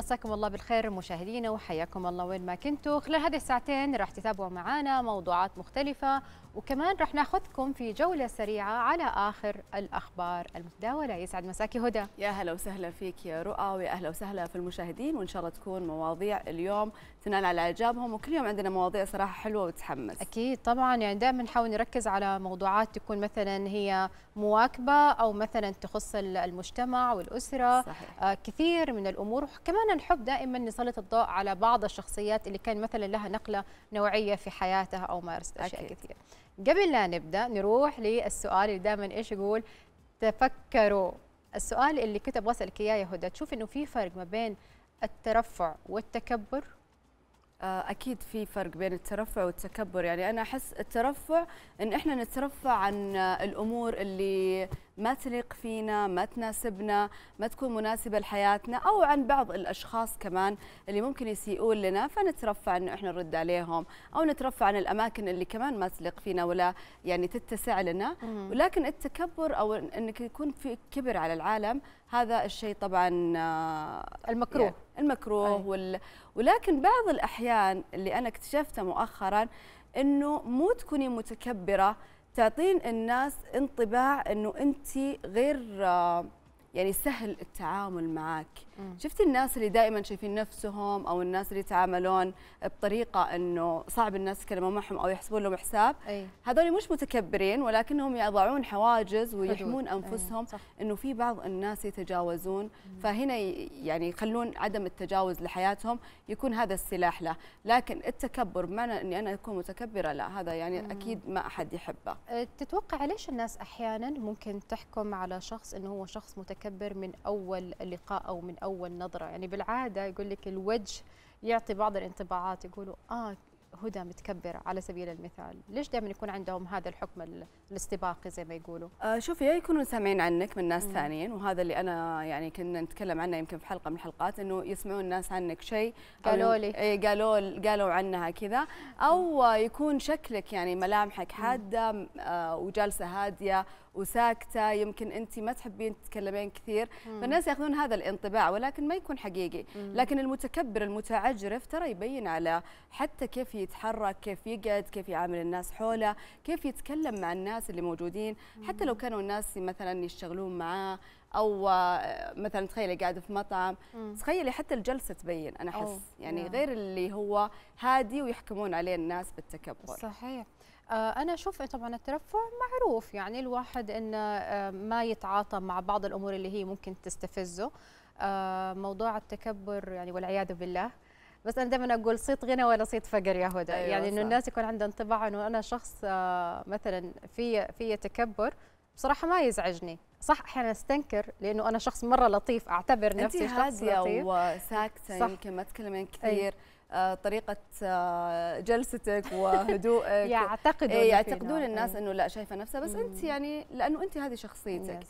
مساكم الله بالخير مشاهدينا وحياكم الله وين ما كنتوا خلال هذه الساعتين راح تتابعوا معنا موضوعات مختلفة وكمان راح ناخذكم في جولة سريعة على آخر الأخبار المتداولة يسعد مساكي هدى يا أهلا وسهلا فيك يا رؤى ويا أهلا وسهلا في المشاهدين وإن شاء الله تكون مواضيع اليوم تنال على إعجابهم وكل يوم عندنا مواضيع صراحة حلوة وتحمس أكيد طبعا يعني دائما نحاول نركز على موضوعات تكون مثلا هي مواكبة أو مثلا تخص المجتمع والأسرة صحيح. آه، كثير من الأمور وكمان كان نحب دائما نسلط الضوء على بعض الشخصيات اللي كان مثلا لها نقله نوعيه في حياتها او مارست اشياء أكيد. كثير قبل لا نبدا نروح للسؤال اللي دائما ايش يقول تفكروا السؤال اللي كنت ابغى اسالك اياه يا هدى تشوف انه في فرق ما بين الترفع والتكبر آه، اكيد في فرق بين الترفع والتكبر يعني انا احس الترفع ان احنا نترفع عن الامور اللي ما تليق فينا ما تناسبنا ما تكون مناسبه لحياتنا او عن بعض الاشخاص كمان اللي ممكن يسيئون لنا فنترفع انه احنا نرد عليهم او نترفع عن الاماكن اللي كمان ما تليق فينا ولا يعني تتسع لنا ولكن التكبر او انك يكون في كبر على العالم هذا الشيء طبعا آه، المكروه يعني المكروه أيه. ولكن بعض الأحيان اللي أنا اكتشفتها مؤخرا أنه مو تكوني متكبرة تعطين الناس انطباع أنه أنت غير آه، يعني سهل التعامل معك شفتي الناس اللي دائما شايفين نفسهم او الناس اللي يتعاملون بطريقه انه صعب الناس يتكلمون معهم او يحسبون لهم حساب هذول مش متكبرين ولكنهم يضعون حواجز ويحمون انفسهم انه في بعض الناس يتجاوزون مم. فهنا يعني يخلون عدم التجاوز لحياتهم يكون هذا السلاح له لكن التكبر بمعنى اني انا اكون متكبره لا هذا يعني مم. اكيد ما احد يحبه أه، تتوقع ليش الناس احيانا ممكن تحكم على شخص انه هو شخص متكبر من اول لقاء او من أول اول نظره يعني بالعاده يقول لك الوجه يعطي بعض الانطباعات يقولوا اه هدى متكبر على سبيل المثال ليش دائما يكون عندهم هذا الحكم الاستباقي زي ما يقولوا آه شوفي يا يكونون سامعين عنك من ناس ثانيين وهذا اللي انا يعني كنا نتكلم عنه يمكن في حلقه من الحلقات انه يسمعون الناس عنك شيء قالوا لي اي قالوا قالوا عنها كذا او يكون شكلك يعني ملامحك حاده آه وجالسه هاديه وساكته يمكن انت ما تحبين تتكلمين كثير مم. فالناس ياخذون هذا الانطباع ولكن ما يكون حقيقي مم. لكن المتكبر المتعجرف ترى يبين على حتى كيف يتحرك كيف يقعد كيف يعامل الناس حوله كيف يتكلم مع الناس الناس اللي موجودين حتى لو كانوا الناس مثلا يشتغلون معاه او آه، مثلا تخيلي قاعد في مطعم تخيلي حتى الجلسه تبين انا احس يعني غير اللي هو هادي ويحكمون عليه الناس بالتكبر صحيح آه، انا اشوف طبعا الترفع معروف يعني الواحد انه آه، ما يتعاطى مع بعض الامور اللي هي ممكن تستفزه موضوع التكبر يعني والعياذ بالله بس انا دائما اقول صيت غنى ولا صيت فقر يا هدى أيوة يعني انه الناس يكون عندها انطباع انه انا شخص آه، مثلا في في تكبر بصراحه ما يزعجني صح احيانا استنكر لانه انا شخص مره لطيف اعتبر نفسي شخص هادية لطيف وساكته يمكن ما تتكلمين كثير آه، آه، إيه، أي. طريقة جلستك وهدوءك يعتقدون يعتقدون الناس انه لا شايفه نفسها بس انت يعني لانه انت هذه شخصيتك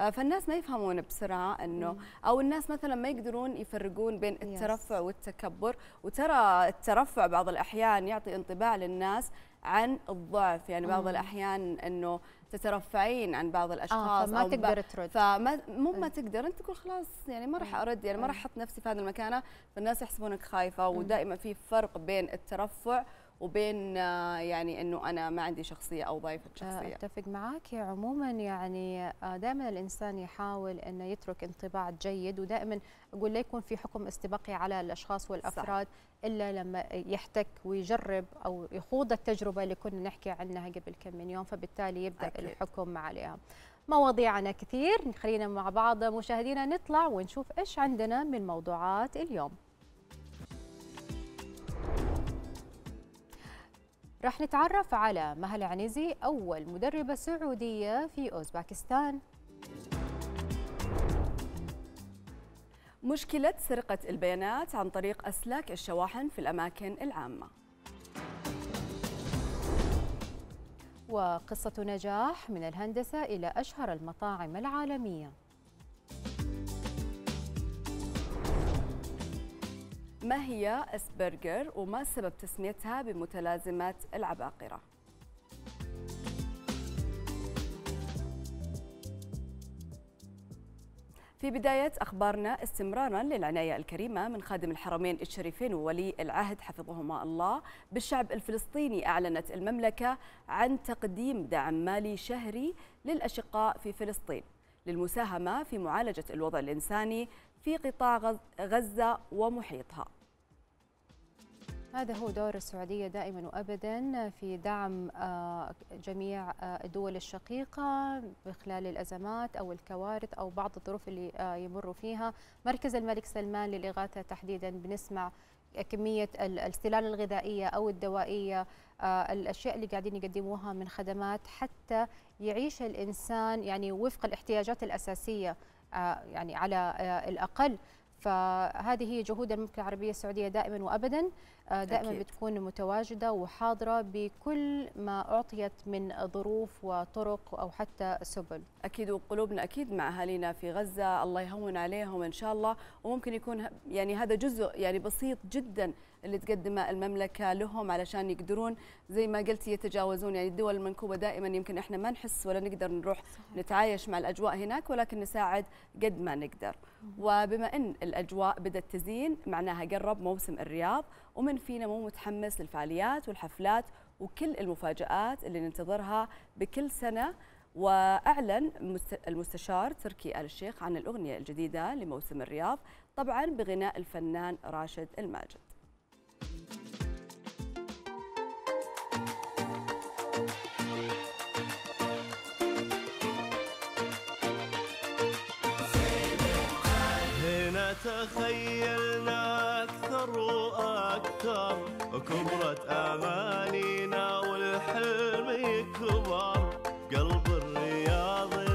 آه، فالناس ما يفهمون بسرعه انه او الناس مثلا ما يقدرون يفرقون بين الترفع والتكبر وترى الترفع بعض الاحيان يعطي انطباع للناس عن الضعف يعني بعض الاحيان انه تترفعين عن بعض آه، الاشخاص آه فما أو تقدر ترد فما مو إيه. ما تقدر انت تقول خلاص يعني ما راح إيه. ارد يعني ما راح إيه. احط نفسي في هذه المكانه فالناس يحسبونك خايفه ودائما في فرق بين الترفع وبين آه، يعني انه انا ما عندي شخصيه او ضايفه آه، شخصيه اتفق معك عموما يعني آه، دائما الانسان يحاول انه يترك انطباع جيد ودائما اقول لا يكون في حكم استباقي على الاشخاص والافراد صح. الا لما يحتك ويجرب او يخوض التجربه اللي كنا نحكي عنها قبل كم من يوم فبالتالي يبدا أكيد. الحكم عليها مواضيعنا كثير خلينا مع بعض مشاهدينا نطلع ونشوف ايش عندنا من موضوعات اليوم راح نتعرف على مها عنزي أول مدربة سعودية في أوزباكستان مشكلة سرقة البيانات عن طريق أسلاك الشواحن في الأماكن العامة وقصة نجاح من الهندسة إلى أشهر المطاعم العالمية ما هي اسبرجر وما سبب تسميتها بمتلازمات العباقرة؟ في بداية أخبارنا استمرارا للعناية الكريمة من خادم الحرمين الشريفين وولي العهد حفظهما الله بالشعب الفلسطيني أعلنت المملكة عن تقديم دعم مالي شهري للأشقاء في فلسطين للمساهمة في معالجة الوضع الإنساني في قطاع غزة ومحيطها هذا هو دور السعودية دائما وأبدا في دعم آه، جميع آه، الدول الشقيقة خلال الأزمات أو الكوارث أو بعض الظروف اللي آه، يمروا فيها مركز الملك سلمان للإغاثة تحديدا بنسمع كمية السلال الغذائية أو الدوائية الأشياء اللي قاعدين يقدموها من خدمات حتى يعيش الإنسان يعني وفق الاحتياجات الأساسية آه، يعني على آه، الأقل فهذه هي جهود المملكة العربية السعودية دائما وأبدا آه، دائما أكيد. بتكون متواجدة وحاضرة بكل ما أعطيت من ظروف وطرق أو حتى سبل أكيد وقلوبنا أكيد مع أهالينا في غزة الله يهون عليهم إن شاء الله وممكن يكون يعني هذا جزء يعني بسيط جدا اللي تقدمه المملكه لهم علشان يقدرون زي ما قلتي يتجاوزون يعني الدول المنكوبه دائما يمكن احنا ما نحس ولا نقدر نروح صحيح. نتعايش مع الاجواء هناك ولكن نساعد قد ما نقدر وبما ان الاجواء بدات تزين معناها قرب موسم الرياض ومن فينا مو متحمس للفعاليات والحفلات وكل المفاجآت اللي ننتظرها بكل سنة وأعلن المستشار تركي آل الشيخ عن الأغنية الجديدة لموسم الرياض طبعا بغناء الفنان راشد الماجد هنا تخيلنا أكثر وأكثر كبرت أمانينا والحلم يكبر قلب الرياضي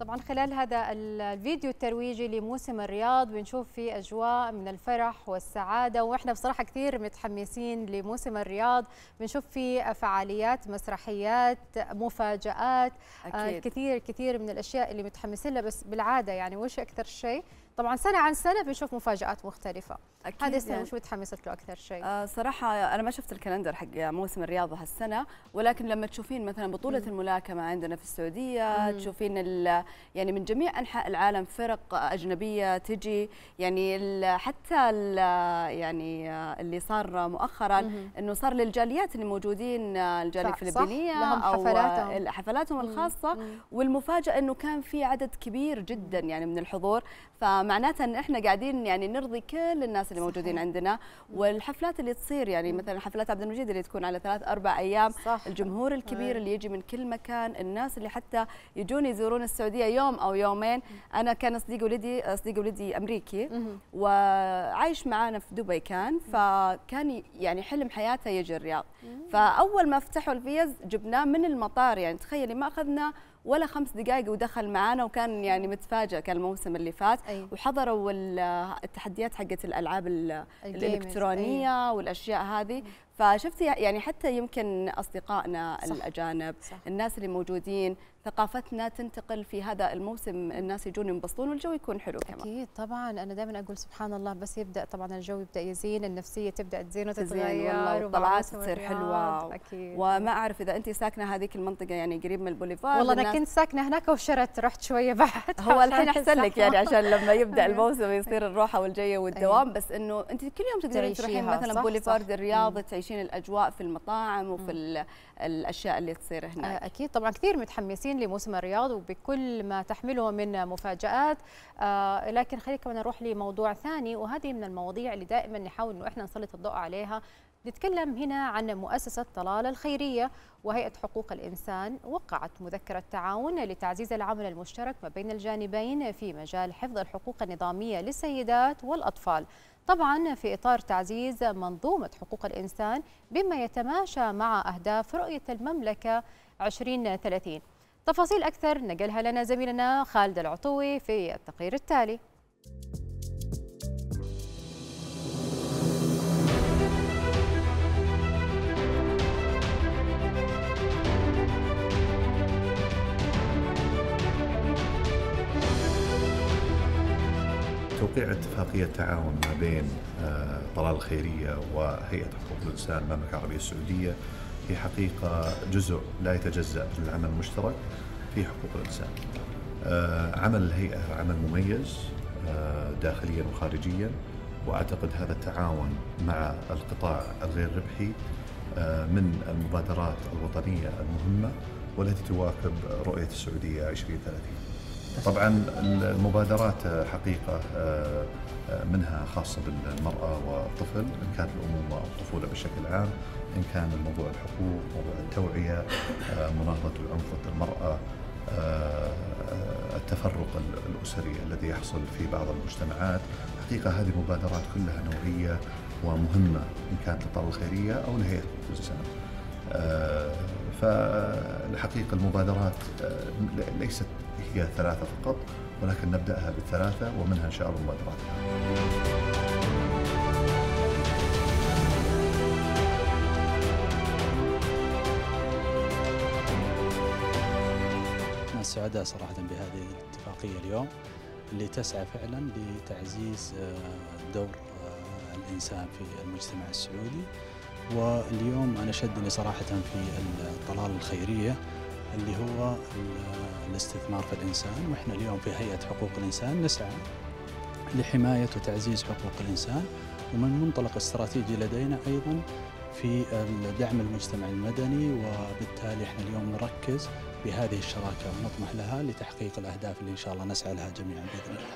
طبعا خلال هذا الفيديو الترويجي لموسم الرياض بنشوف فيه اجواء من الفرح والسعاده واحنا بصراحه كثير متحمسين لموسم الرياض بنشوف فيه فعاليات مسرحيات مفاجات آه، أكيد. آه كثير كثير من الاشياء اللي متحمسين لها بس بالعاده يعني وش اكثر شيء طبعا سنه عن سنه بنشوف مفاجات مختلفه أكيد هذه السنه يعني. وش متحمست له اكثر شيء آه صراحه انا ما شفت الكالندر حق موسم الرياضه هالسنه ولكن لما تشوفين مثلا بطوله مم. الملاكمه عندنا في السعوديه مم. تشوفين يعني من جميع انحاء العالم فرق اجنبيه تجي يعني الـ حتى الـ يعني اللي صار مؤخرا مم. انه صار للجاليات اللي موجودين الجاليه الفلبينيه لهم حفلاتهم. حفلاتهم الخاصه مم. والمفاجاه انه كان في عدد كبير جدا يعني من الحضور ف معناتها ان احنا قاعدين يعني نرضي كل الناس اللي موجودين صحيح. عندنا والحفلات اللي تصير يعني مثلا حفلات عبد المجيد اللي تكون على ثلاث اربع ايام صح. الجمهور الكبير إيه. اللي يجي من كل مكان الناس اللي حتى يجون يزورون السعوديه يوم او يومين انا كان صديق ولدي صديق ولدي امريكي وعايش معانا في دبي كان فكان يعني حلم حياته يجي الرياض فاول ما فتحوا الفيز جبناه من المطار يعني تخيلي ما اخذنا ولا خمس دقائق ودخل معانا وكان يعني متفاجئ كان الموسم اللي فات أي. وحضروا التحديات حقت الالعاب الالكترونيه أي. والاشياء هذه فشفتي يعني حتى يمكن اصدقائنا صح الاجانب صح الناس اللي موجودين ثقافتنا تنتقل في هذا الموسم الناس يجون ينبسطون والجو يكون حلو كمان اكيد طبعا انا دائما اقول سبحان الله بس يبدا طبعا الجو يبدا يزين النفسيه تبدا تزين وتتغير والطلعات تصير حلوه أكيد. وما اعرف اذا انت ساكنه هذيك المنطقه يعني قريب من البوليفارد والله انا كنت ساكنه هناك وشرت رحت شويه بعد هو الحين احسن لك يعني عشان لما يبدا أيوة. الموسم يصير الروحه والجيه والدوام أيوة. بس انه انت كل يوم تقدرين تروحين مثلا بوليفارد الرياض عايشين الاجواء في المطاعم وفي الاشياء اللي تصير هناك آه، اكيد طبعا كثير متحمسين لموسم الرياض وبكل ما تحمله من مفاجات آه، لكن خلينا كمان نروح لموضوع ثاني وهذه من المواضيع اللي دائما نحاول انه احنا نسلط الضوء عليها نتكلم هنا عن مؤسسة طلال الخيرية وهيئة حقوق الإنسان وقعت مذكرة تعاون لتعزيز العمل المشترك ما بين الجانبين في مجال حفظ الحقوق النظامية للسيدات والأطفال طبعا في إطار تعزيز منظومة حقوق الإنسان بما يتماشى مع أهداف رؤية المملكة 2030 تفاصيل أكثر نقلها لنا زميلنا خالد العطوي في التقرير التالي توقيع اتفاقية تعاون ما بين آه، طلال الخيرية وهيئة حقوق الإنسان المملكة العربية السعودية هي حقيقة جزء لا يتجزأ من العمل المشترك في حقوق الإنسان آه، عمل الهيئة عمل مميز آه، داخليا وخارجيا واعتقد هذا التعاون مع القطاع الغير ربحي من المبادرات الوطنيه المهمه والتي تواكب رؤيه السعوديه 2030 طبعا المبادرات آه، حقيقة آه، آه، منها خاصة بالمرأة والطفل إن كانت الأمومة أو الطفولة بشكل عام إن كان موضوع الحقوق موضوع التوعية مناهضة العنف ضد المرأة التفرق الأسري الذي يحصل في بعض المجتمعات حقيقة هذه مبادرات كلها نوعية ومهمة إن كانت للطاولة الخيرية أو لهيئة الإنسان فالحقيقة المبادرات ليست هي ثلاثة فقط ولكن نبدأها بالثلاثة ومنها إن شاء الله دراسة سعداء صراحة بهذه الاتفاقية اليوم اللي تسعى فعلا لتعزيز آه، دور آه، الإنسان في المجتمع السعودي واليوم أنا شدني صراحة في الطلال الخيرية اللي هو الاستثمار في الإنسان وإحنا اليوم في هيئة حقوق الإنسان نسعى لحماية وتعزيز حقوق الإنسان ومن منطلق استراتيجي لدينا أيضا في دعم المجتمع المدني وبالتالي احنا اليوم نركز بهذه الشراكة ونطمح لها لتحقيق الأهداف اللي إن شاء الله نسعى لها جميعا بإذن الله.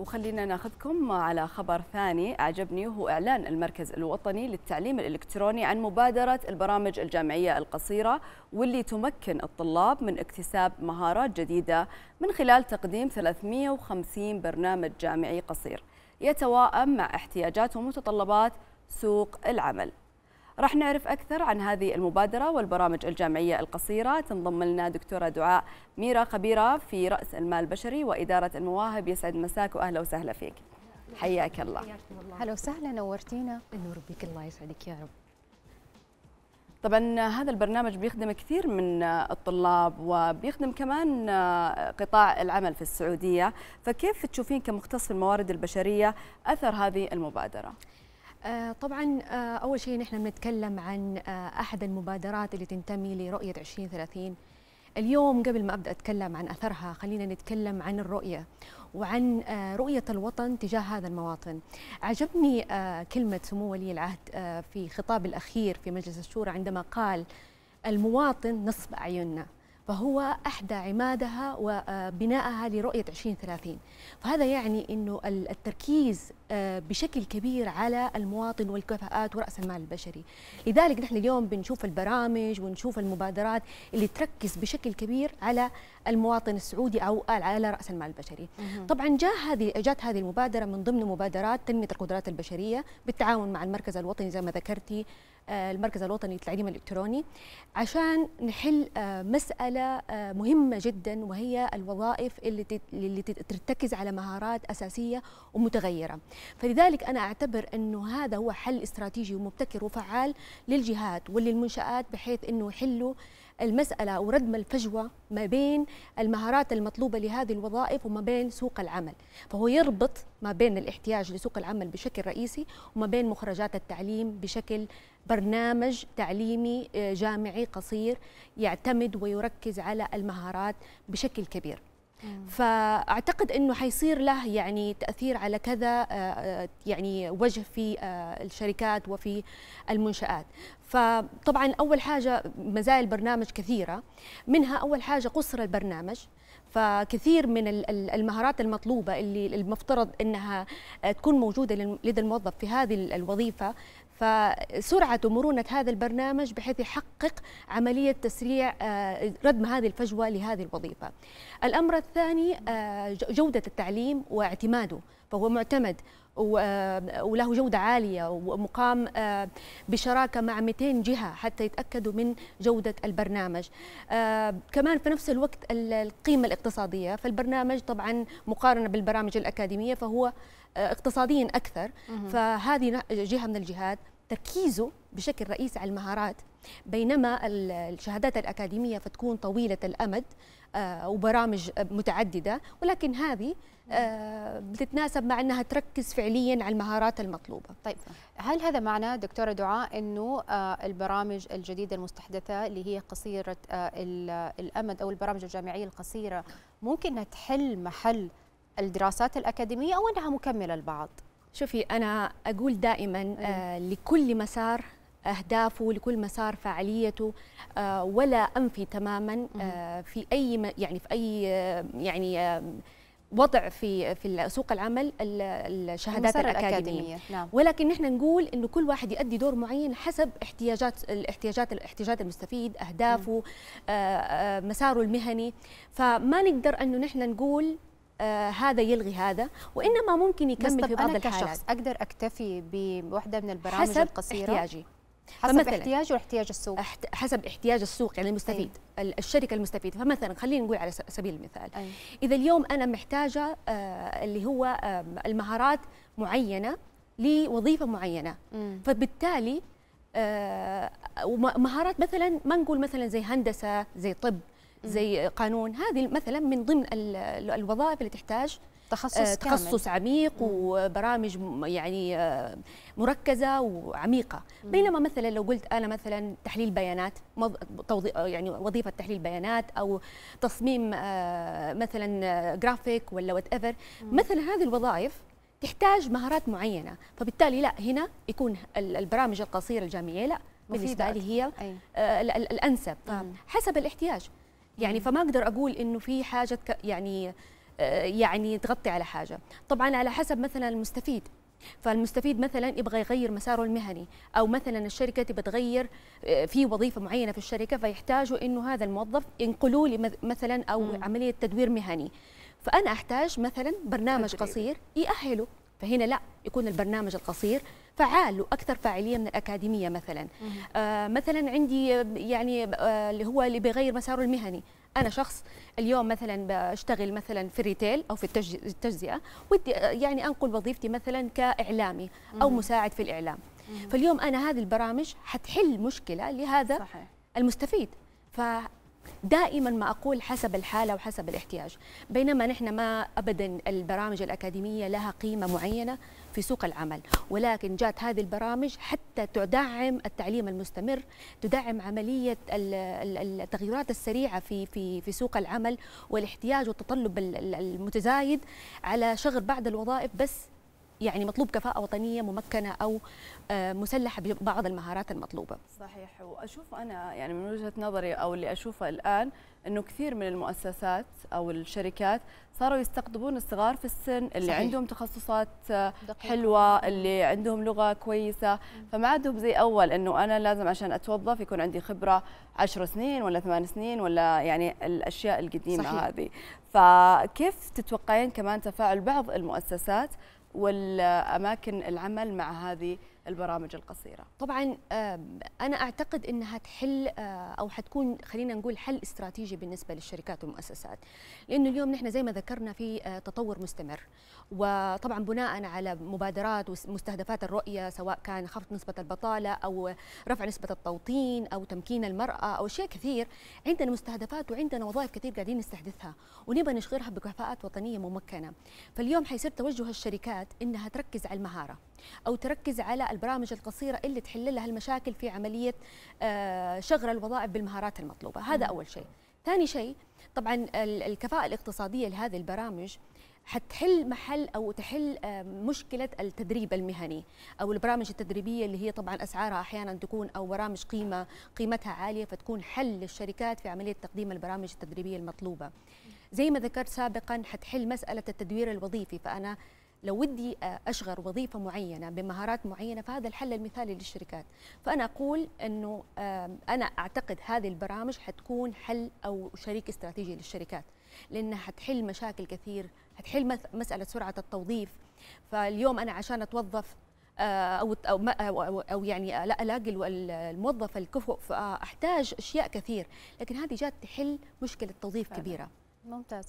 وخلينا ناخذكم على خبر ثاني أعجبني وهو إعلان المركز الوطني للتعليم الإلكتروني عن مبادرة البرامج الجامعية القصيرة واللي تمكن الطلاب من اكتساب مهارات جديدة من خلال تقديم 350 برنامج جامعي قصير يتواءم مع احتياجات ومتطلبات سوق العمل راح نعرف أكثر عن هذه المبادرة والبرامج الجامعية القصيرة تنضم لنا دكتورة دعاء ميرا خبيرة في رأس المال البشري وإدارة المواهب يسعد مساك وأهلا وسهلا فيك حياك الله هلا وسهلا نورتينا نور بك الله يسعدك يا رب طبعا هذا البرنامج بيخدم كثير من الطلاب وبيخدم كمان قطاع العمل في السعودية فكيف تشوفين كمختص في الموارد البشرية أثر هذه المبادرة؟ آه، طبعا آه، اول شيء نحن بنتكلم عن آه، احد المبادرات اللي تنتمي لرؤيه 2030 اليوم قبل ما ابدا اتكلم عن اثرها خلينا نتكلم عن الرؤيه وعن رؤيه الوطن تجاه هذا المواطن. عجبني كلمه سمو ولي العهد في خطاب الاخير في مجلس الشورى عندما قال المواطن نصب اعيننا. فهو أحدى عمادها وبنائها لرؤية 2030 فهذا يعني أنه التركيز آه، بشكل كبير على المواطن والكفاءات ورأس المال البشري لذلك نحن اليوم بنشوف البرامج ونشوف المبادرات اللي تركز بشكل كبير على المواطن السعودي أو على رأس المال البشري طبعا جاء هذه جات هذه المبادرة من ضمن مبادرات تنمية القدرات البشرية بالتعاون مع المركز الوطني زي ما ذكرتي آه، المركز الوطني للتعليم الإلكتروني عشان نحل آه، مسألة مهمة جدا وهي الوظائف اللي ترتكز على مهارات أساسية ومتغيرة فلذلك أنا أعتبر أنه هذا هو حل استراتيجي ومبتكر وفعال للجهات وللمنشآت بحيث أنه يحلوا المسألة أو ردم الفجوة ما بين المهارات المطلوبة لهذه الوظائف وما بين سوق العمل فهو يربط ما بين الاحتياج لسوق العمل بشكل رئيسي وما بين مخرجات التعليم بشكل برنامج تعليمي آه، جامعي قصير يعتمد ويركز على المهارات بشكل كبير فاعتقد انه حيصير له يعني تاثير على كذا آه، آه، يعني وجه في آه، الشركات وفي المنشات فطبعا اول حاجه مزايا البرنامج كثيره منها اول حاجه قصر البرنامج فكثير من المهارات المطلوبة اللي المفترض أنها تكون موجودة لدى الموظف في هذه الوظيفة فسرعة ومرونة هذا البرنامج بحيث يحقق عملية تسريع آه، ردم هذه الفجوة لهذه الوظيفة الأمر الثاني آه، جودة التعليم واعتماده فهو معتمد آه، وله جودة عالية ومقام بشراكة مع 200 جهة حتى يتأكدوا من جودة البرنامج كمان في نفس الوقت القيمة الاقتصادية فالبرنامج طبعا مقارنة بالبرامج الأكاديمية فهو اقتصاديا أكثر فهذه جهة من الجهات تركيزه بشكل رئيسي على المهارات بينما الشهادات الأكاديمية فتكون طويلة الأمد آه، وبرامج متعددة ولكن هذه آه، بتتناسب مع أنها تركز فعليا على المهارات المطلوبة طيب هل هذا معنى دكتورة دعاء أنه آه، البرامج الجديدة المستحدثة اللي هي قصيرة الأمد أو البرامج الجامعية القصيرة ممكن تحل محل الدراسات الأكاديمية أو أنها مكملة لبعض؟ شوفي أنا أقول دائما آه أيوه. لكل مسار أهدافه لكل مسار فعاليته آه ولا أنفي تماما آه في أي يعني في أي آه، يعني آه وضع في في سوق العمل الشهادات الأكاديمية. الأكاديمية نعم. ولكن نحن نقول إنه كل واحد يؤدي دور معين حسب احتياجات الاحتياجات الاحتياجات المستفيد أهدافه آه،, آه مساره المهني فما نقدر إنه نحن نقول آه هذا يلغي هذا وانما ممكن يكمل في بعض أنا الحالات كشخص اقدر اكتفي بوحده من البرامج حسب القصيره احتياجي حسب احتياجه واحتياج السوق حسب احتياج السوق يعني المستفيد أي. الشركه المستفيده فمثلا خلينا نقول على سبيل المثال أي. اذا اليوم انا محتاجه آه اللي هو آه المهارات معينه لوظيفه معينه م. فبالتالي آه مهارات مثلا ما نقول مثلا زي هندسه زي طب زي قانون هذه مثلا من ضمن الوظائف اللي تحتاج تخصص آه تخصص كامل. عميق مم. وبرامج يعني آه مركزه وعميقه مم. بينما مثلا لو قلت انا مثلا تحليل بيانات آه، يعني وظيفه تحليل بيانات او تصميم آه مثلا جرافيك آه، ولا وات ايفر مثلا هذه الوظائف تحتاج مهارات معينه فبالتالي لا هنا يكون البرامج القصيره الجامعيه لا بالنسبه لي هي آه، الانسب حسب الاحتياج يعني فما اقدر اقول انه في حاجه يعني آه، يعني تغطي على حاجه طبعا على حسب مثلا المستفيد فالمستفيد مثلا يبغى يغير مساره المهني او مثلا الشركه تبغى تغير آه، في وظيفه معينه في الشركه فيحتاجوا انه هذا الموظف ينقلوا لي مثلا او عمليه تدوير مهني فانا احتاج مثلا برنامج قصير يأهله فهنا لا يكون البرنامج القصير فعال واكثر فاعليه من الاكاديميه مثلا آه مثلا عندي يعني آه اللي هو اللي بيغير مساره المهني انا شخص اليوم مثلا بشتغل مثلا في الريتيل او في التجزئه ودي آه، يعني انقل وظيفتي مثلا كاعلامي او مساعد في الاعلام فاليوم انا هذه البرامج حتحل مشكله لهذا صحيح. المستفيد دائما ما أقول حسب الحالة وحسب الاحتياج بينما نحن ما أبدا البرامج الأكاديمية لها قيمة معينة في سوق العمل ولكن جات هذه البرامج حتى تدعم التعليم المستمر تدعم عملية التغيرات السريعة في في في سوق العمل والاحتياج والتطلب المتزايد على شغل بعض الوظائف بس يعني مطلوب كفاءة وطنية ممكنة أو آه، مسلحة ببعض المهارات المطلوبة صحيح وأشوف أنا يعني من وجهة نظري أو اللي أشوفه الآن أنه كثير من المؤسسات أو الشركات صاروا يستقطبون الصغار في السن اللي صحيح. عندهم تخصصات آه، دقيقة. حلوة اللي عندهم لغة كويسة فما عندهم زي أول أنه أنا لازم عشان أتوظف يكون عندي خبرة عشر سنين ولا ثمان سنين ولا يعني الأشياء القديمة صحيح. هذه فكيف تتوقعين كمان تفاعل بعض المؤسسات والأماكن آه، العمل مع هذه البرامج القصيره طبعا انا اعتقد انها تحل آه، او حتكون خلينا نقول حل استراتيجي بالنسبه للشركات والمؤسسات لانه اليوم نحن زي ما ذكرنا في آه، تطور مستمر وطبعا بناء على مبادرات ومستهدفات الرؤيه سواء كان خفض نسبه البطاله او رفع نسبه التوطين او تمكين المراه او اشياء كثير عندنا مستهدفات وعندنا وظائف كثير قاعدين نستحدثها ونبغى نشغلها بكفاءات وطنيه ممكنه فاليوم حيصير توجه الشركات انها تركز على المهاره او تركز على البرامج القصيره اللي تحل لها المشاكل في عمليه آه، شغل الوظائف بالمهارات المطلوبه هذا اول شيء ثاني شيء طبعا الكفاءه الاقتصاديه لهذه البرامج حتحل محل او تحل آه، مشكله التدريب المهني او البرامج التدريبيه اللي هي طبعا اسعارها احيانا تكون او برامج قيمه قيمتها عاليه فتكون حل للشركات في عمليه تقديم البرامج التدريبيه المطلوبه. زي ما ذكرت سابقا حتحل مساله التدوير الوظيفي فانا لو ودي اشغل وظيفه معينه بمهارات معينه فهذا الحل المثالي للشركات فانا اقول انه انا اعتقد هذه البرامج حتكون حل او شريك استراتيجي للشركات لانها حتحل مشاكل كثير حتحل مساله سرعه التوظيف فاليوم انا عشان اتوظف آه، أو, أو, يعني لا ألاقي الموظف الكفؤ فأحتاج أشياء كثير لكن هذه جات تحل مشكلة توظيف كبيرة ممتاز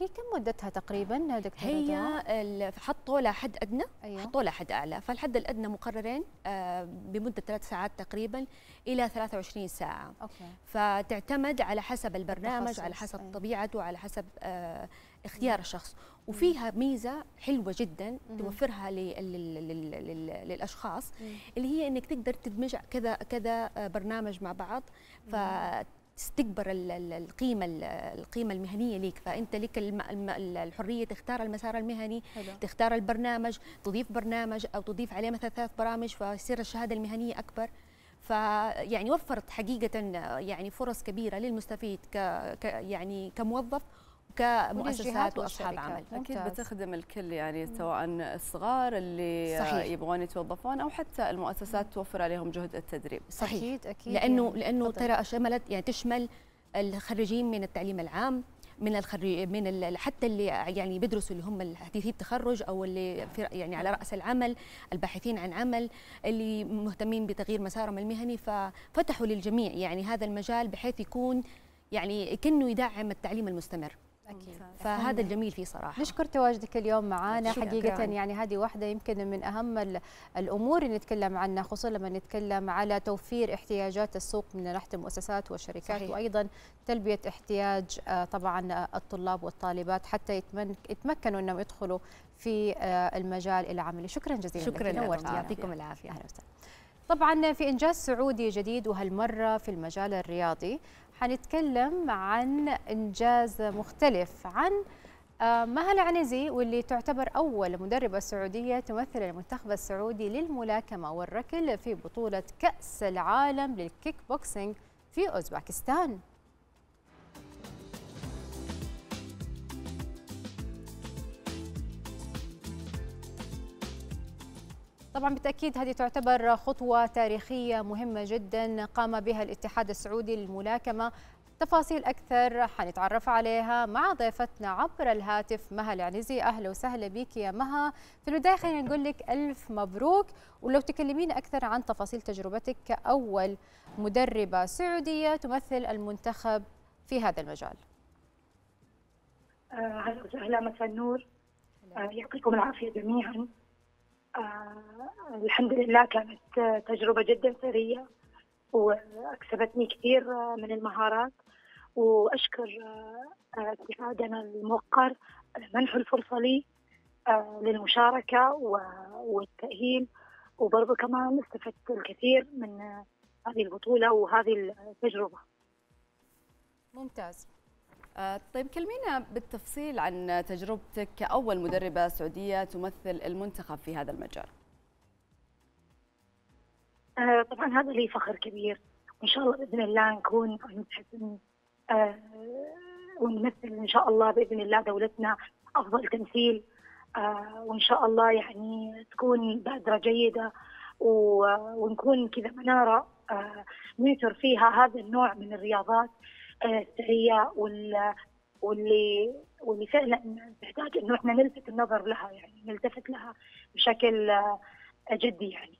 هي كم مدتها تقريبا دكتوره هي حطوا لها حد ادنى أيوه؟ حطوا لها حد اعلى فالحد الادنى مقررين آه، بمده ثلاث ساعات تقريبا الى 23 ساعه أوكي. فتعتمد على حسب البرنامج على حسب أيوه. طبيعته على حسب آه، اختيار الشخص وفيها ميزه حلوه جدا توفرها للاشخاص اللي هي انك تقدر تدمج كذا كذا آه، برنامج مع بعض ف تستكبر القيمه القيمه المهنيه ليك فانت لك الحريه تختار المسار المهني حلو. تختار البرنامج تضيف برنامج او تضيف عليه مثلا ثلاث برامج فيصير الشهاده المهنيه اكبر فيعني وفرت حقيقه يعني فرص كبيره للمستفيد ك يعني كموظف كمؤسسات واصحاب عمل اكيد بتخدم الكل يعني سواء الصغار اللي صحيح. يبغون يتوظفون او حتى المؤسسات توفر عليهم جهد التدريب صحيح اكيد اكيد لانه يعني لانه ترى شملت يعني تشمل الخريجين من التعليم العام من الخريج من حتى اللي يعني بيدرسوا اللي هم حديثي التخرج او اللي في يعني على راس العمل الباحثين عن عمل اللي مهتمين بتغيير مسارهم المهني ففتحوا للجميع يعني هذا المجال بحيث يكون يعني كانه يدعم التعليم المستمر أكيد. فهذا الجميل فيه صراحه نشكر تواجدك اليوم معنا حقيقه يعني, يعني هذه واحده يمكن من اهم الامور اللي نتكلم عنها خصوصا لما نتكلم على توفير احتياجات السوق من ناحيه المؤسسات والشركات صحيح. وايضا تلبيه احتياج آه، طبعا آه، الطلاب والطالبات حتى يتمكنوا انهم يدخلوا في آه، المجال العملي شكرا جزيلا شكرا نورتي يعطيكم العافيه اهلا وسهلا طبعا في انجاز سعودي جديد وهالمره في المجال الرياضي حنتكلم عن إنجاز مختلف عن آه، مها العنزي واللي تعتبر أول مدربة سعودية تمثل المنتخب السعودي للملاكمة والركل في بطولة كأس العالم للكيك بوكسينج في أوزباكستان طبعا بالتأكيد هذه تعتبر خطوة تاريخية مهمة جدا قام بها الاتحاد السعودي للملاكمة تفاصيل أكثر حنتعرف عليها مع ضيفتنا عبر الهاتف مها العنزي أهلا وسهلا بك يا مها في البداية خلينا نقول لك ألف مبروك ولو تكلمينا أكثر عن تفاصيل تجربتك كأول مدربة سعودية تمثل المنتخب في هذا المجال أهلا وسهلا مساء النور آه، يعطيكم العافية جميعا الحمد لله كانت تجربة جدا ثرية وأكسبتني كثير من المهارات وأشكر اتحادنا الموقر منح الفرصة لي للمشاركة والتأهيل وبرضه كمان استفدت الكثير من هذه البطولة وهذه التجربة ممتاز آه، طيب كلمينا بالتفصيل عن تجربتك كأول مدربة سعودية تمثل المنتخب في هذا المجال آه، طبعا هذا لي فخر كبير وان شاء الله باذن الله نكون نتحسن آه، ونمثل ان شاء الله باذن الله دولتنا افضل تمثيل آه، وان شاء الله يعني تكون بادره جيده ونكون كذا مناره ننشر فيها هذا النوع من الرياضات السريه واللي واللي فعلا تحتاج انه احنا نلفت النظر لها يعني نلتفت لها بشكل جدي يعني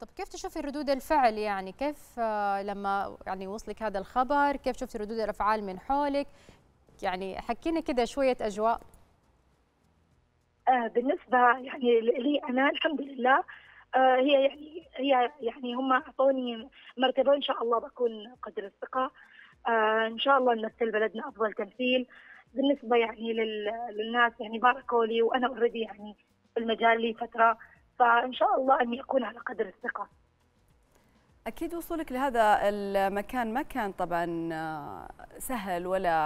طب كيف تشوفي ردود الفعل يعني كيف آه، لما يعني وصلك هذا الخبر كيف شفتي ردود الافعال من حولك يعني حكينا كده شويه اجواء آه، بالنسبه يعني لي انا الحمد لله آه، هي يعني هي يعني هم اعطوني مرتبه ان شاء الله بكون قدر الثقه ان شاء الله نمثل بلدنا افضل تمثيل بالنسبه يعني للناس يعني باركوا لي وانا اوريدي يعني في المجال لي فتره فان شاء الله اني اكون على قدر الثقه اكيد وصولك لهذا المكان ما كان طبعا آه، سهل ولا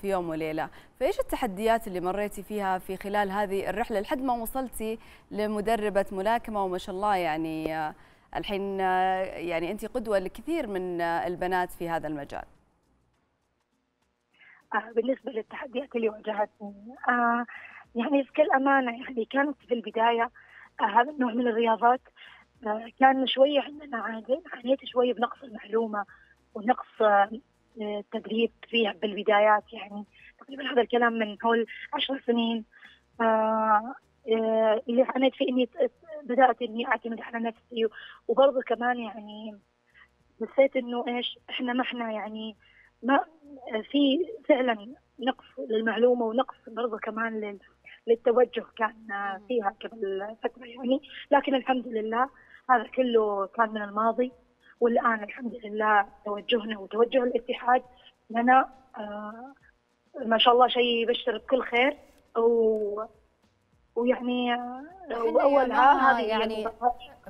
في يوم وليله فايش التحديات اللي مريتي فيها في خلال هذه الرحله لحد ما وصلتي لمدربه ملاكمه وما شاء الله يعني آه، الحين آه، يعني انت قدوه لكثير من البنات في هذا المجال بالنسبه للتحديات اللي واجهتني يعني بكل امانه يعني كانت في البدايه هذا النوع من الرياضات آه، كان شوية عندنا عادين عانيت شوية بنقص المعلومة ونقص آه، التدريب فيها بالبدايات يعني تقريبا هذا الكلام من حول عشر سنين آه، اللي عانيت فيه اني بدات اني اعتمد على نفسي وبرضه كمان يعني حسيت انه ايش احنا ما احنا يعني ما في فعلا نقص للمعلومه ونقص برضه كمان لل للتوجه كان فيها قبل فتره يعني لكن الحمد لله هذا كله كان من الماضي والان الحمد لله توجهنا وتوجه الاتحاد لنا آه، ما شاء الله شيء يبشر بكل خير ويعني واول يعني هذه يعني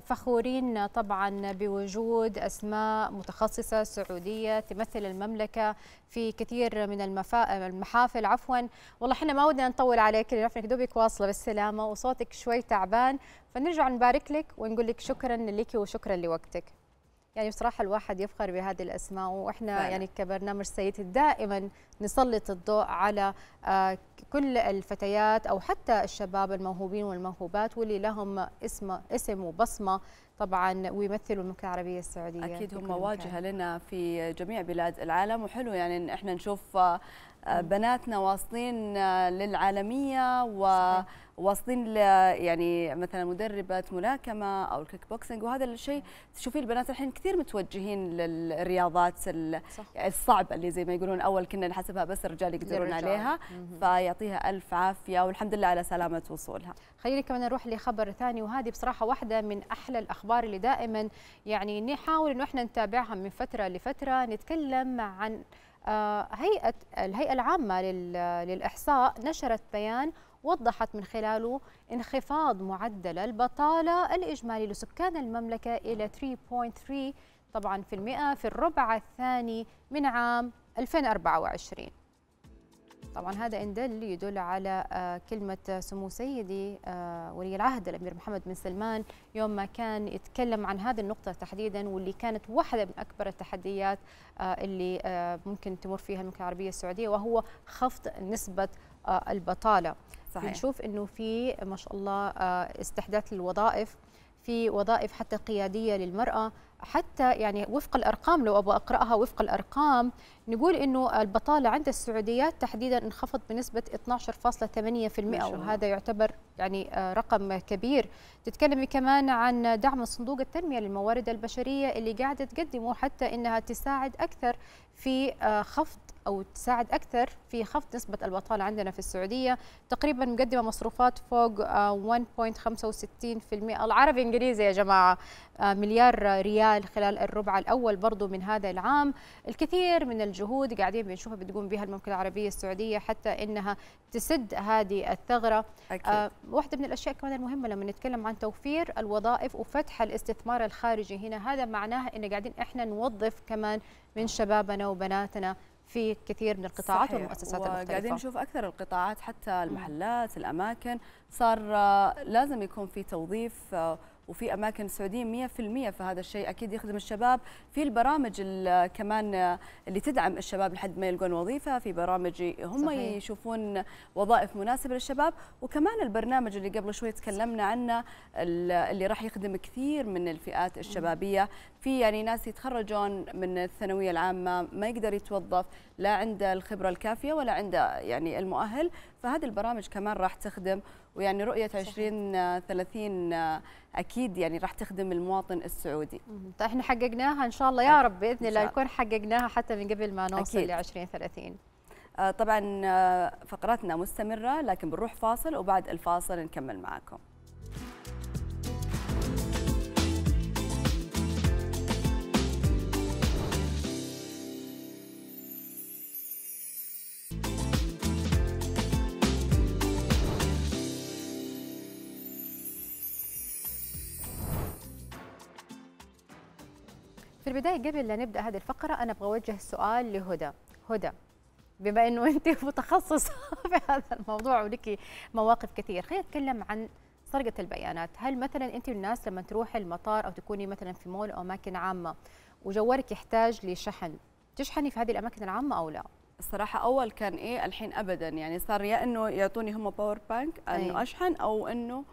فخورين طبعا بوجود اسماء متخصصه سعوديه تمثل المملكه في كثير من المفا... المحافل عفوا والله احنا ما ودنا نطول عليك عرفنا دوبك واصله بالسلامه وصوتك شوي تعبان فنرجع نبارك لك ونقول لك شكرا لك وشكرا لوقتك يعني بصراحه الواحد يفخر بهذه الاسماء واحنا فعلا. يعني كبرنامج سيد دائما نسلط الضوء على آه، كل الفتيات او حتى الشباب الموهوبين والموهوبات واللي لهم اسم اسم وبصمه طبعا ويمثلوا المملكه العربيه السعوديه اكيد هم واجهه لنا في جميع بلاد العالم وحلو يعني ان احنا نشوف آه، آه، بناتنا واصلين آه، للعالميه وواصلين يعني مثلا مدربه ملاكمه او الكيك بوكسنج وهذا الشيء تشوفين البنات الحين كثير متوجهين للرياضات الصعبه اللي زي ما يقولون اول كنا نحسبها بس الرجال يقدرون عليها فيعطيها الف عافيه والحمد لله على سلامه وصولها. خليني كمان اروح لخبر ثاني وهذه بصراحه واحده من احلى الاخبار اللي دائما يعني نحاول انه احنا نتابعها من فتره لفتره نتكلم عن آه، هيئة الهيئة العامة للإحصاء نشرت بيان وضحت من خلاله انخفاض معدل البطالة الإجمالي لسكان المملكة إلى 3.3 طبعا في المئة في الربع الثاني من عام 2024 طبعا هذا إن دل يدل على آه، كلمة آه، سمو سيدي آه، ولي العهد الأمير محمد بن سلمان يوم ما كان يتكلم عن هذه النقطة تحديدا واللي كانت واحدة من أكبر التحديات اللي ممكن تمر فيها المملكة العربية السعودية وهو خفض نسبة البطالة صحيح. نشوف انه في ما شاء الله استحداث للوظائف في وظائف حتى قياديه للمراه حتى يعني وفق الارقام لو ابغى اقراها وفق الارقام نقول انه البطاله عند السعوديات تحديدا انخفض بنسبه 12.8% وهذا يعتبر يعني آه، رقم كبير تتكلمي كمان عن دعم صندوق التنميه للموارد البشريه اللي قاعده تقدمه حتى انها تساعد اكثر في آه، خفض أو تساعد أكثر في خفض نسبة البطالة عندنا في السعودية تقريبا مقدمة مصروفات فوق 1.65% آه، العربي إنجليزي يا جماعة آه، مليار ريال خلال الربع الأول برضو من هذا العام الكثير من الجهود قاعدين بنشوفها بتقوم بها المملكة العربية السعودية حتى إنها تسد هذه الثغرة أكيد. آه، واحدة من الأشياء كمان المهمة لما نتكلم عن توفير الوظائف وفتح الاستثمار الخارجي هنا هذا معناه إن قاعدين إحنا نوظف كمان من شبابنا وبناتنا في كثير من القطاعات صحيح. والمؤسسات المختلفه قاعدين نشوف اكثر القطاعات حتى المحلات الاماكن صار آه، لازم يكون في توظيف آه، وفي اماكن سعوديه 100% فهذا الشيء اكيد يخدم الشباب في البرامج كمان اللي تدعم الشباب لحد ما يلقون وظيفه في برامج هم صحيح. يشوفون وظائف مناسبه للشباب وكمان البرنامج اللي قبل شوي تكلمنا عنه اللي راح يخدم كثير من الفئات الشبابيه في يعني ناس يتخرجون من الثانويه العامه ما يقدر يتوظف لا عنده الخبره الكافيه ولا عنده يعني المؤهل فهذه البرامج كمان راح تخدم ويعني رؤية 2030 آه، آه، أكيد يعني راح تخدم المواطن السعودي طيب احنا حققناها إن شاء الله يا رب بإذن الله نكون حققناها حتى من قبل ما نوصل ل 2030 آه، طبعا فقراتنا مستمرة لكن بنروح فاصل وبعد الفاصل نكمل معكم في البدايه قبل لا نبدا هذه الفقره انا ابغى اوجه السؤال لهدى هدى بما انه انت متخصصه في هذا الموضوع ولك مواقف كثير خلينا نتكلم عن سرقه البيانات هل مثلا انت الناس لما تروحي المطار او تكوني مثلا في مول او اماكن عامه وجوالك يحتاج لشحن تشحني في هذه الاماكن العامه او لا الصراحة أول كان إيه الحين أبدا يعني صار يا إنه يعطوني هم باور بانك إنه أشحن أو إنه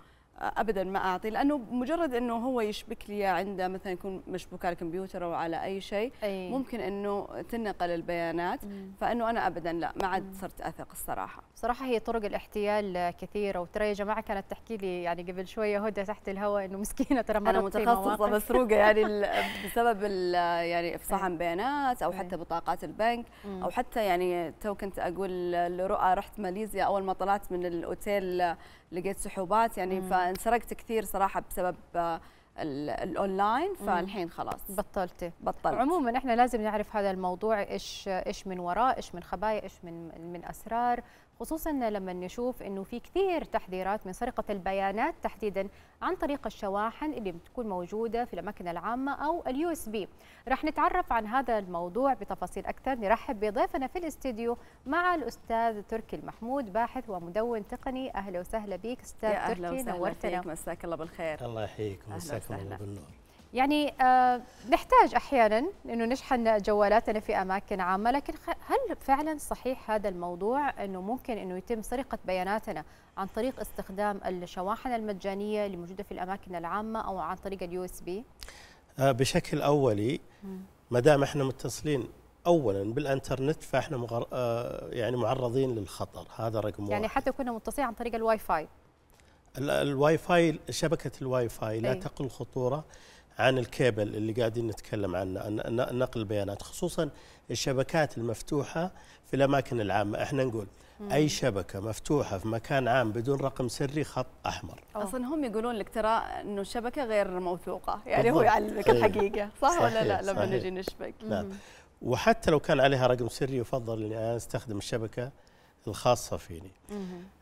ابدا ما اعطي لانه مجرد انه هو يشبك لي عنده مثلا يكون مشبوك على الكمبيوتر او على اي شيء أي. ممكن انه تنقل البيانات مم. فانه انا ابدا لا ما عاد صرت اثق الصراحه صراحه هي طرق الاحتيال كثيره وترى يا جماعه كانت تحكي لي يعني قبل شويه هدى تحت الهواء انه مسكينه ترى انا متخصصه مسروقه يعني بسبب يعني افصاح عن بيانات او حتى بطاقات البنك مم. او حتى يعني تو كنت اقول لرؤى رحت ماليزيا اول ما طلعت من الاوتيل لقيت سحوبات يعني فانسرقت كثير صراحه بسبب آه، الاونلاين فالحين خلاص بطلتي بطلت عموما احنا لازم نعرف هذا الموضوع ايش ايش من وراء ايش من خبايا ايش من من اسرار خصوصا لما نشوف انه في كثير تحذيرات من سرقه البيانات تحديدا عن طريق الشواحن اللي بتكون موجوده في الاماكن العامه او اليو اس بي راح نتعرف عن هذا الموضوع بتفاصيل اكثر نرحب بضيفنا في الاستديو مع الاستاذ تركي المحمود باحث ومدون تقني اهلا وسهلا بك استاذ تركي نورتنا مساك الله بالخير الله يحييك مساكم الله بالنور يعني آه نحتاج احيانا انه نشحن جوالاتنا في اماكن عامه لكن هل فعلا صحيح هذا الموضوع انه ممكن انه يتم سرقه بياناتنا عن طريق استخدام الشواحن المجانيه اللي موجوده في الاماكن العامه او عن طريق اليو اس آه، بي بشكل اولي ما دام احنا متصلين اولا بالانترنت فاحنا مغر... آه، يعني معرضين للخطر هذا رقم يعني واحد يعني حتى كنا متصلين عن طريق الواي فاي الواي فاي شبكه الواي فاي لا إيه. تقل خطوره عن الكيبل اللي قاعدين نتكلم عنه نقل البيانات خصوصا الشبكات المفتوحة في الأماكن العامة احنا نقول مم. أي شبكة مفتوحة في مكان عام بدون رقم سري خط أحمر أصلا هم يقولون لك ترى أنه الشبكة غير موثوقة يعني بالضبط. هو يعلمك إيه. الحقيقة صح صحيح. ولا لا لما نجي نشبك نعم وحتى لو كان عليها رقم سري يفضل أني أستخدم الشبكة الخاصة فيني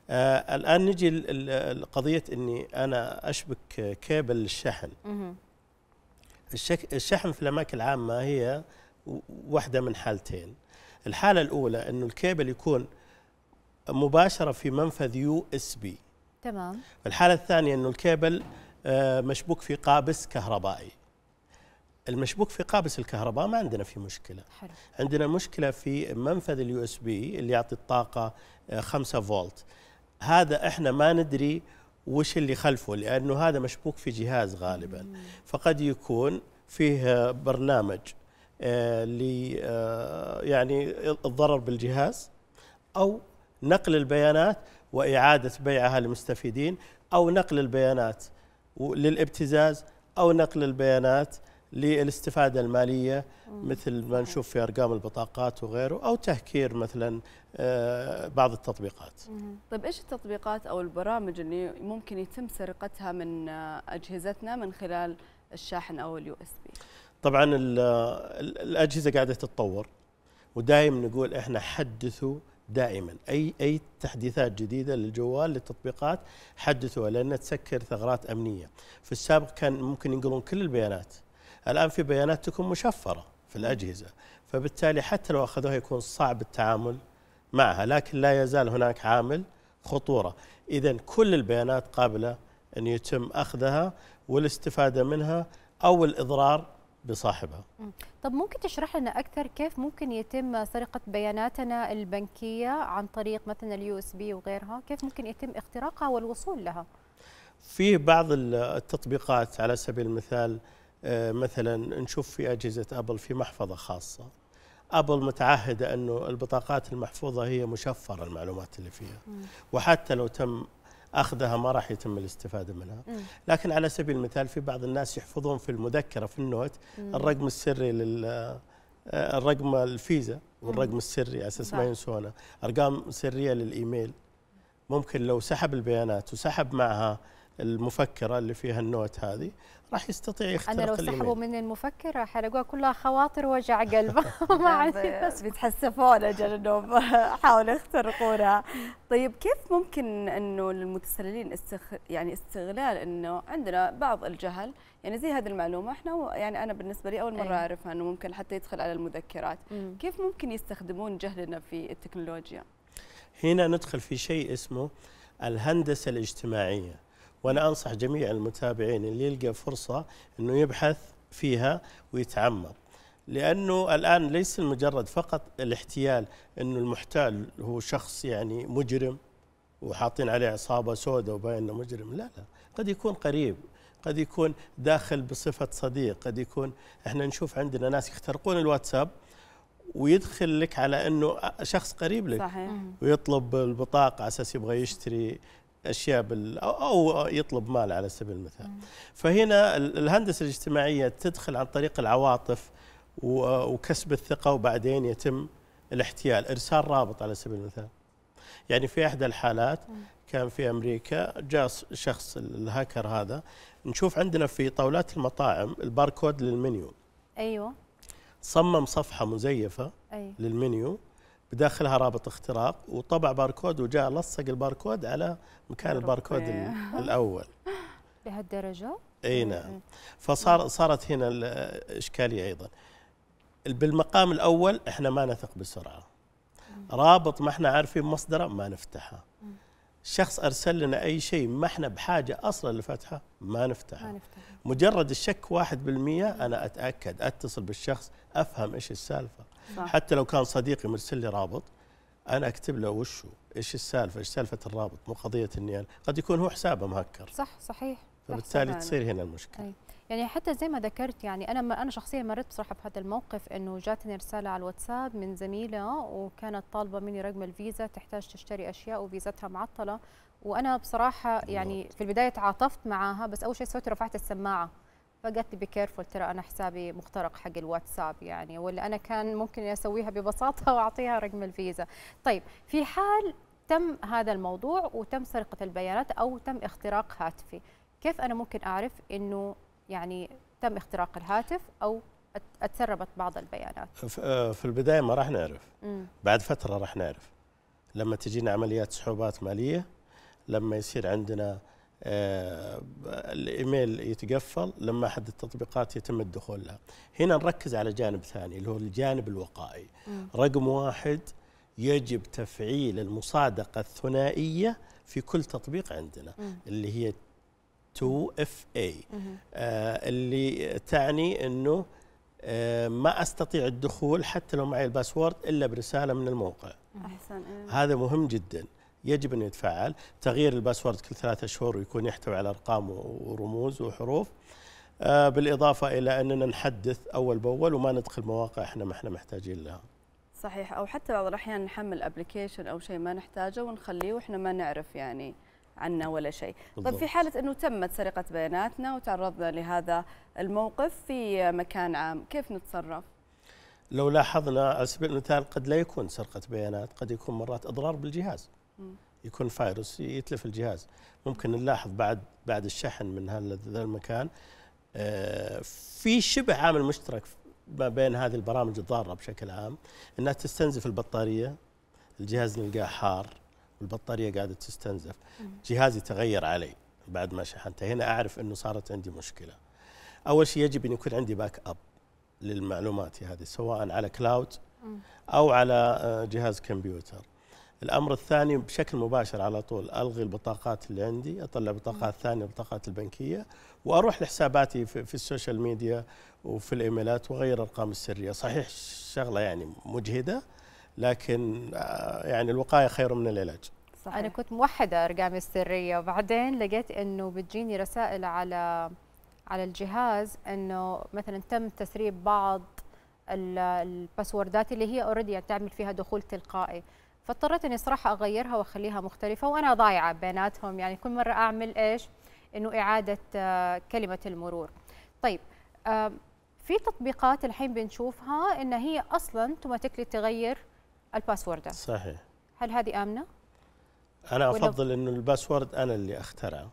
آه الآن نجي القضية أني أنا أشبك كيبل الشحن مم. الشك... الشحن في الأماكن العامة هي واحدة من حالتين الحالة الأولى أنه الكيبل يكون مباشرة في منفذ يو اس بي تمام الحالة الثانية أنه الكيبل آه، مشبوك في قابس كهربائي المشبوك في قابس الكهرباء ما عندنا في مشكلة حلو. عندنا مشكلة في منفذ اليو اس بي اللي يعطي الطاقة 5 آه، فولت هذا احنا ما ندري وش اللي خلفه لأنه هذا مشبوك في جهاز غالبا فقد يكون فيه برنامج آه، لي آه، يعني الضرر بالجهاز أو نقل البيانات وإعادة بيعها للمستفيدين أو نقل البيانات للابتزاز أو نقل البيانات للاستفادة المالية مثل ما نشوف في أرقام البطاقات وغيره أو تهكير مثلا آه، بعض التطبيقات طيب ايش التطبيقات او البرامج اللي ممكن يتم سرقتها من اجهزتنا من خلال الشاحن او اليو اس بي طبعا الاجهزه قاعده تتطور ودائما نقول احنا حدثوا دائما اي اي تحديثات جديده للجوال للتطبيقات حدثوها لانها تسكر ثغرات امنيه في السابق كان ممكن ينقلون كل البيانات الان في بيانات تكون مشفره في الاجهزه فبالتالي حتى لو اخذوها يكون صعب التعامل معها لكن لا يزال هناك عامل خطورة إذا كل البيانات قابلة أن يتم أخذها والاستفادة منها أو الإضرار بصاحبها طب ممكن تشرح لنا أكثر كيف ممكن يتم سرقة بياناتنا البنكية عن طريق مثلا اليو اس بي وغيرها كيف ممكن يتم اختراقها والوصول لها في بعض التطبيقات على سبيل المثال آه، مثلا نشوف في أجهزة أبل في محفظة خاصة ابل متعهده انه البطاقات المحفوظه هي مشفره المعلومات اللي فيها وحتى لو تم اخذها ما راح يتم الاستفاده منها لكن على سبيل المثال في بعض الناس يحفظون في المذكره في النوت الرقم السري لل آه، الرقم الفيزا والرقم السري على اساس ما ينسونه ارقام سريه للايميل ممكن لو سحب البيانات وسحب معها المفكره اللي فيها النوت هذه راح يستطيع يخترق انا لو سحبوا مني المفكر راح الاقوها كلها خواطر وجع قلب ما عندي نعم، بس بيتحسفون اجل انهم حاولوا يخترقونها طيب كيف ممكن انه المتسللين استخ... يعني استغلال انه عندنا بعض الجهل يعني زي هذه المعلومه احنا يعني انا بالنسبه لي اول مره إيه. اعرفها انه ممكن حتى يدخل على المذكرات مم. كيف ممكن يستخدمون جهلنا في التكنولوجيا هنا ندخل في شيء اسمه الهندسه الاجتماعيه وانا انصح جميع المتابعين اللي يلقى فرصه انه يبحث فيها ويتعمق لانه الان ليس المجرد فقط الاحتيال انه المحتال هو شخص يعني مجرم وحاطين عليه عصابه سوداء وباين انه مجرم لا لا قد يكون قريب قد يكون داخل بصفه صديق قد يكون احنا نشوف عندنا ناس يخترقون الواتساب ويدخل لك على انه شخص قريب لك صحيح. ويطلب البطاقه على اساس يبغى يشتري اشياء بال او يطلب مال على سبيل المثال فهنا الهندسه الاجتماعيه تدخل عن طريق العواطف وكسب الثقه وبعدين يتم الاحتيال ارسال رابط على سبيل المثال يعني في احدى الحالات كان في امريكا جاء شخص الهاكر هذا نشوف عندنا في طاولات المطاعم الباركود للمنيو ايوه صمم صفحه مزيفه أيوة. للمنيو بداخلها رابط اختراق وطبع باركود وجاء لصق الباركود على مكان الباركود الاول بهالدرجه اي نعم فصار نعم. صارت هنا الاشكاليه ايضا بالمقام الاول احنا ما نثق بسرعه رابط ما احنا عارفين مصدره ما نفتحه شخص ارسل لنا اي شيء ما احنا بحاجه اصلا لفتحه ما نفتحه ما نفتحه. مجرد الشك 1% انا اتاكد اتصل بالشخص افهم ايش السالفه صح. حتى لو كان صديقي مرسل لي رابط انا اكتب له وشو ايش السالفه ايش سالفه الرابط مو قضيه اني انا قد يكون هو حسابه مهكر صح صحيح فبالتالي تصير هنا المشكله أي. يعني حتى زي ما ذكرت يعني انا انا شخصيا مريت بصراحه بهذا الموقف انه جاتني رساله على الواتساب من زميله وكانت طالبه مني رقم الفيزا تحتاج تشتري اشياء وفيزتها معطله وانا بصراحه يعني في البدايه تعاطفت معاها بس اول شيء سويت رفعت السماعه فقالت لي بي كيرفول ترى انا حسابي مخترق حق الواتساب يعني ولا انا كان ممكن اسويها ببساطه واعطيها رقم الفيزا طيب في حال تم هذا الموضوع وتم سرقه البيانات او تم اختراق هاتفي كيف انا ممكن اعرف انه يعني تم اختراق الهاتف او اتسربت بعض البيانات آه، في البدايه ما راح نعرف بعد فتره راح نعرف لما تجينا عمليات سحوبات ماليه لما يصير عندنا آه، الايميل يتقفل لما احد التطبيقات يتم الدخول لها هنا نركز على جانب ثاني اللي هو الجانب الوقائي رقم واحد يجب تفعيل المصادقه الثنائيه في كل تطبيق عندنا اللي هي 2 اف اي آه، اللي تعني انه آه، ما استطيع الدخول حتى لو معي الباسورد الا برساله من الموقع احسن إيه. هذا مهم جدا يجب أن يتفعل تغيير الباسورد كل ثلاثة شهور ويكون يحتوي على ارقام ورموز وحروف آه، بالاضافه الى اننا نحدث اول باول وما ندخل مواقع احنا ما احنا محتاجين لها صحيح او حتى بعض الاحيان نحمل ابلكيشن او شيء ما نحتاجه ونخليه واحنا ما نعرف يعني عنا ولا شيء طيب في حالة أنه تمت سرقة بياناتنا وتعرضنا لهذا الموقف في مكان عام كيف نتصرف؟ لو لاحظنا على سبيل المثال قد لا يكون سرقة بيانات قد يكون مرات إضرار بالجهاز يكون فايروس يتلف الجهاز ممكن نلاحظ بعد بعد الشحن من هذا المكان آه، في شبه عامل مشترك ما بين هذه البرامج الضاره بشكل عام انها تستنزف البطاريه الجهاز نلقاه حار والبطاريه قاعده تستنزف جهازي تغير علي بعد ما شحنته هنا اعرف انه صارت عندي مشكله اول شيء يجب ان يكون عندي باك اب للمعلومات هذه سواء على كلاود او على آه، جهاز كمبيوتر الامر الثاني بشكل مباشر على طول الغي البطاقات اللي عندي اطلع بطاقات ثانيه بطاقات البنكيه واروح لحساباتي في, في السوشيال ميديا وفي الايميلات واغير الارقام السريه صحيح شغله يعني مجهده لكن آه، يعني الوقايه خير من العلاج صحيح. انا كنت موحده ارقامي السريه وبعدين لقيت انه بتجيني رسائل على على الجهاز انه مثلا تم تسريب بعض الباسوردات اللي هي اوريدي يعني تعمل فيها دخول تلقائي فاضطريت اني صراحه اغيرها واخليها مختلفه وانا ضايعه بيناتهم يعني كل مره اعمل ايش انه اعاده آه، كلمه المرور طيب في تطبيقات الحين بنشوفها ان هي اصلا اوتوماتيكلي تغير الباسورد صحيح هل هذه امنه انا افضل انه الباسورد انا اللي اخترعه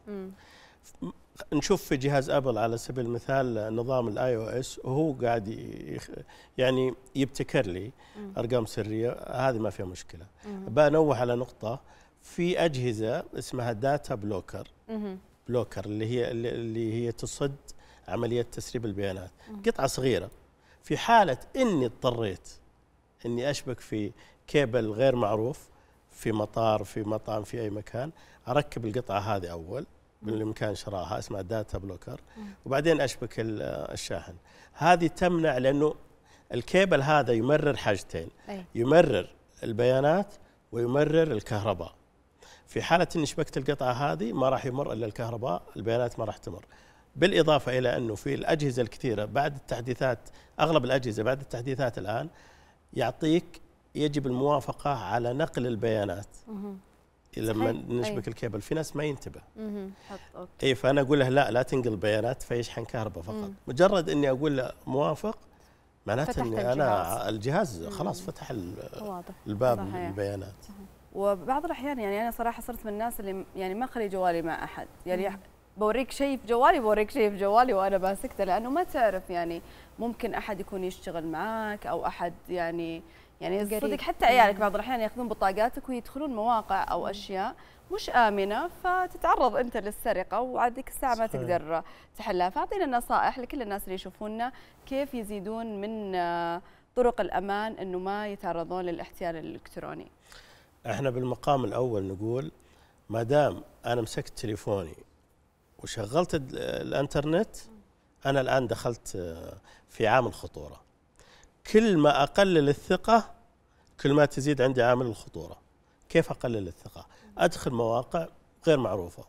نشوف في جهاز ابل على سبيل المثال نظام الاي او اس وهو قاعد يخ... يعني يبتكر لي مم. ارقام سريه هذه ما فيها مشكله بنوه على نقطه في اجهزه اسمها داتا بلوكر مم. بلوكر اللي هي اللي هي تصد عمليه تسريب البيانات مم. قطعه صغيره في حاله اني اضطريت اني اشبك في كيبل غير معروف في مطار في مطعم في اي مكان اركب القطعه هذه اول بالامكان شرائها اسمها داتا بلوكر وبعدين اشبك الشاحن هذه تمنع لانه الكيبل هذا يمرر حاجتين أي. يمرر البيانات ويمرر الكهرباء في حالة أن شبكت القطعة هذه ما راح يمر إلا الكهرباء البيانات ما راح تمر بالإضافة إلى أنه في الأجهزة الكثيرة بعد التحديثات أغلب الأجهزة بعد التحديثات الآن يعطيك يجب الموافقة على نقل البيانات لما نشبك أي. الكيبل في ناس ما ينتبه اي فانا اقول له لا لا تنقل بيانات فيشحن كهرباء فقط مم. مجرد اني اقول له موافق معناته اني انا الجهاز خلاص مم. فتح الباب للبيانات وبعض الاحيان يعني انا صراحه صرت من الناس اللي يعني ما اخلي جوالي مع احد يعني مم. بوريك شيء في جوالي بوريك شيء في جوالي وانا ماسكته لانه ما تعرف يعني ممكن احد يكون يشتغل معاك او احد يعني يعني صدق حتى عيالك بعض الاحيان ياخذون بطاقاتك ويدخلون مواقع او اشياء مش امنه فتتعرض انت للسرقه ذيك الساعه ما تقدر تحلها فاعطينا نصائح لكل الناس اللي يشوفونا كيف يزيدون من آه، طرق الامان انه ما يتعرضون للاحتيال الالكتروني احنا بالمقام الاول نقول ما دام انا مسكت تليفوني وشغلت الانترنت انا الان دخلت آه، في عام الخطوره كل ما اقلل الثقه كل ما تزيد عندي عامل الخطوره كيف اقلل الثقه ادخل مواقع غير معروفه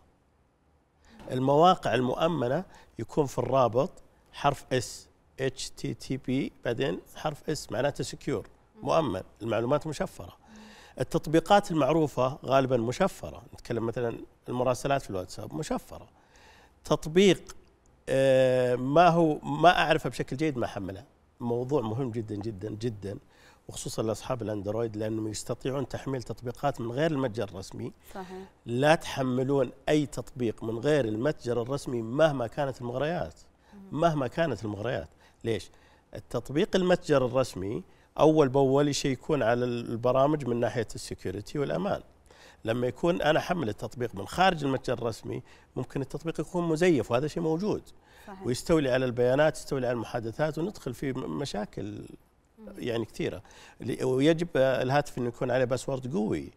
المواقع المؤمنه يكون في الرابط حرف اس اتش تي تي بي بعدين حرف اس معناته سكيور مؤمن المعلومات مشفره التطبيقات المعروفه غالبا مشفره نتكلم مثلا المراسلات في الواتساب مشفره تطبيق آه، ما هو ما اعرفه بشكل جيد ما احمله موضوع مهم جدا جدا جدا وخصوصا لاصحاب الاندرويد لانهم يستطيعون تحميل تطبيقات من غير المتجر الرسمي صحيح لا تحملون اي تطبيق من غير المتجر الرسمي مهما كانت المغريات مهما كانت المغريات ليش التطبيق المتجر الرسمي اول باول يشيكون على البرامج من ناحيه السكيورتي والامان لما يكون انا احمل التطبيق من خارج المتجر الرسمي ممكن التطبيق يكون مزيف وهذا شيء موجود صحيح. ويستولي على البيانات يستولي على المحادثات وندخل في مشاكل يعني كثيره ويجب آه، الهاتف انه يكون عليه باسورد قوي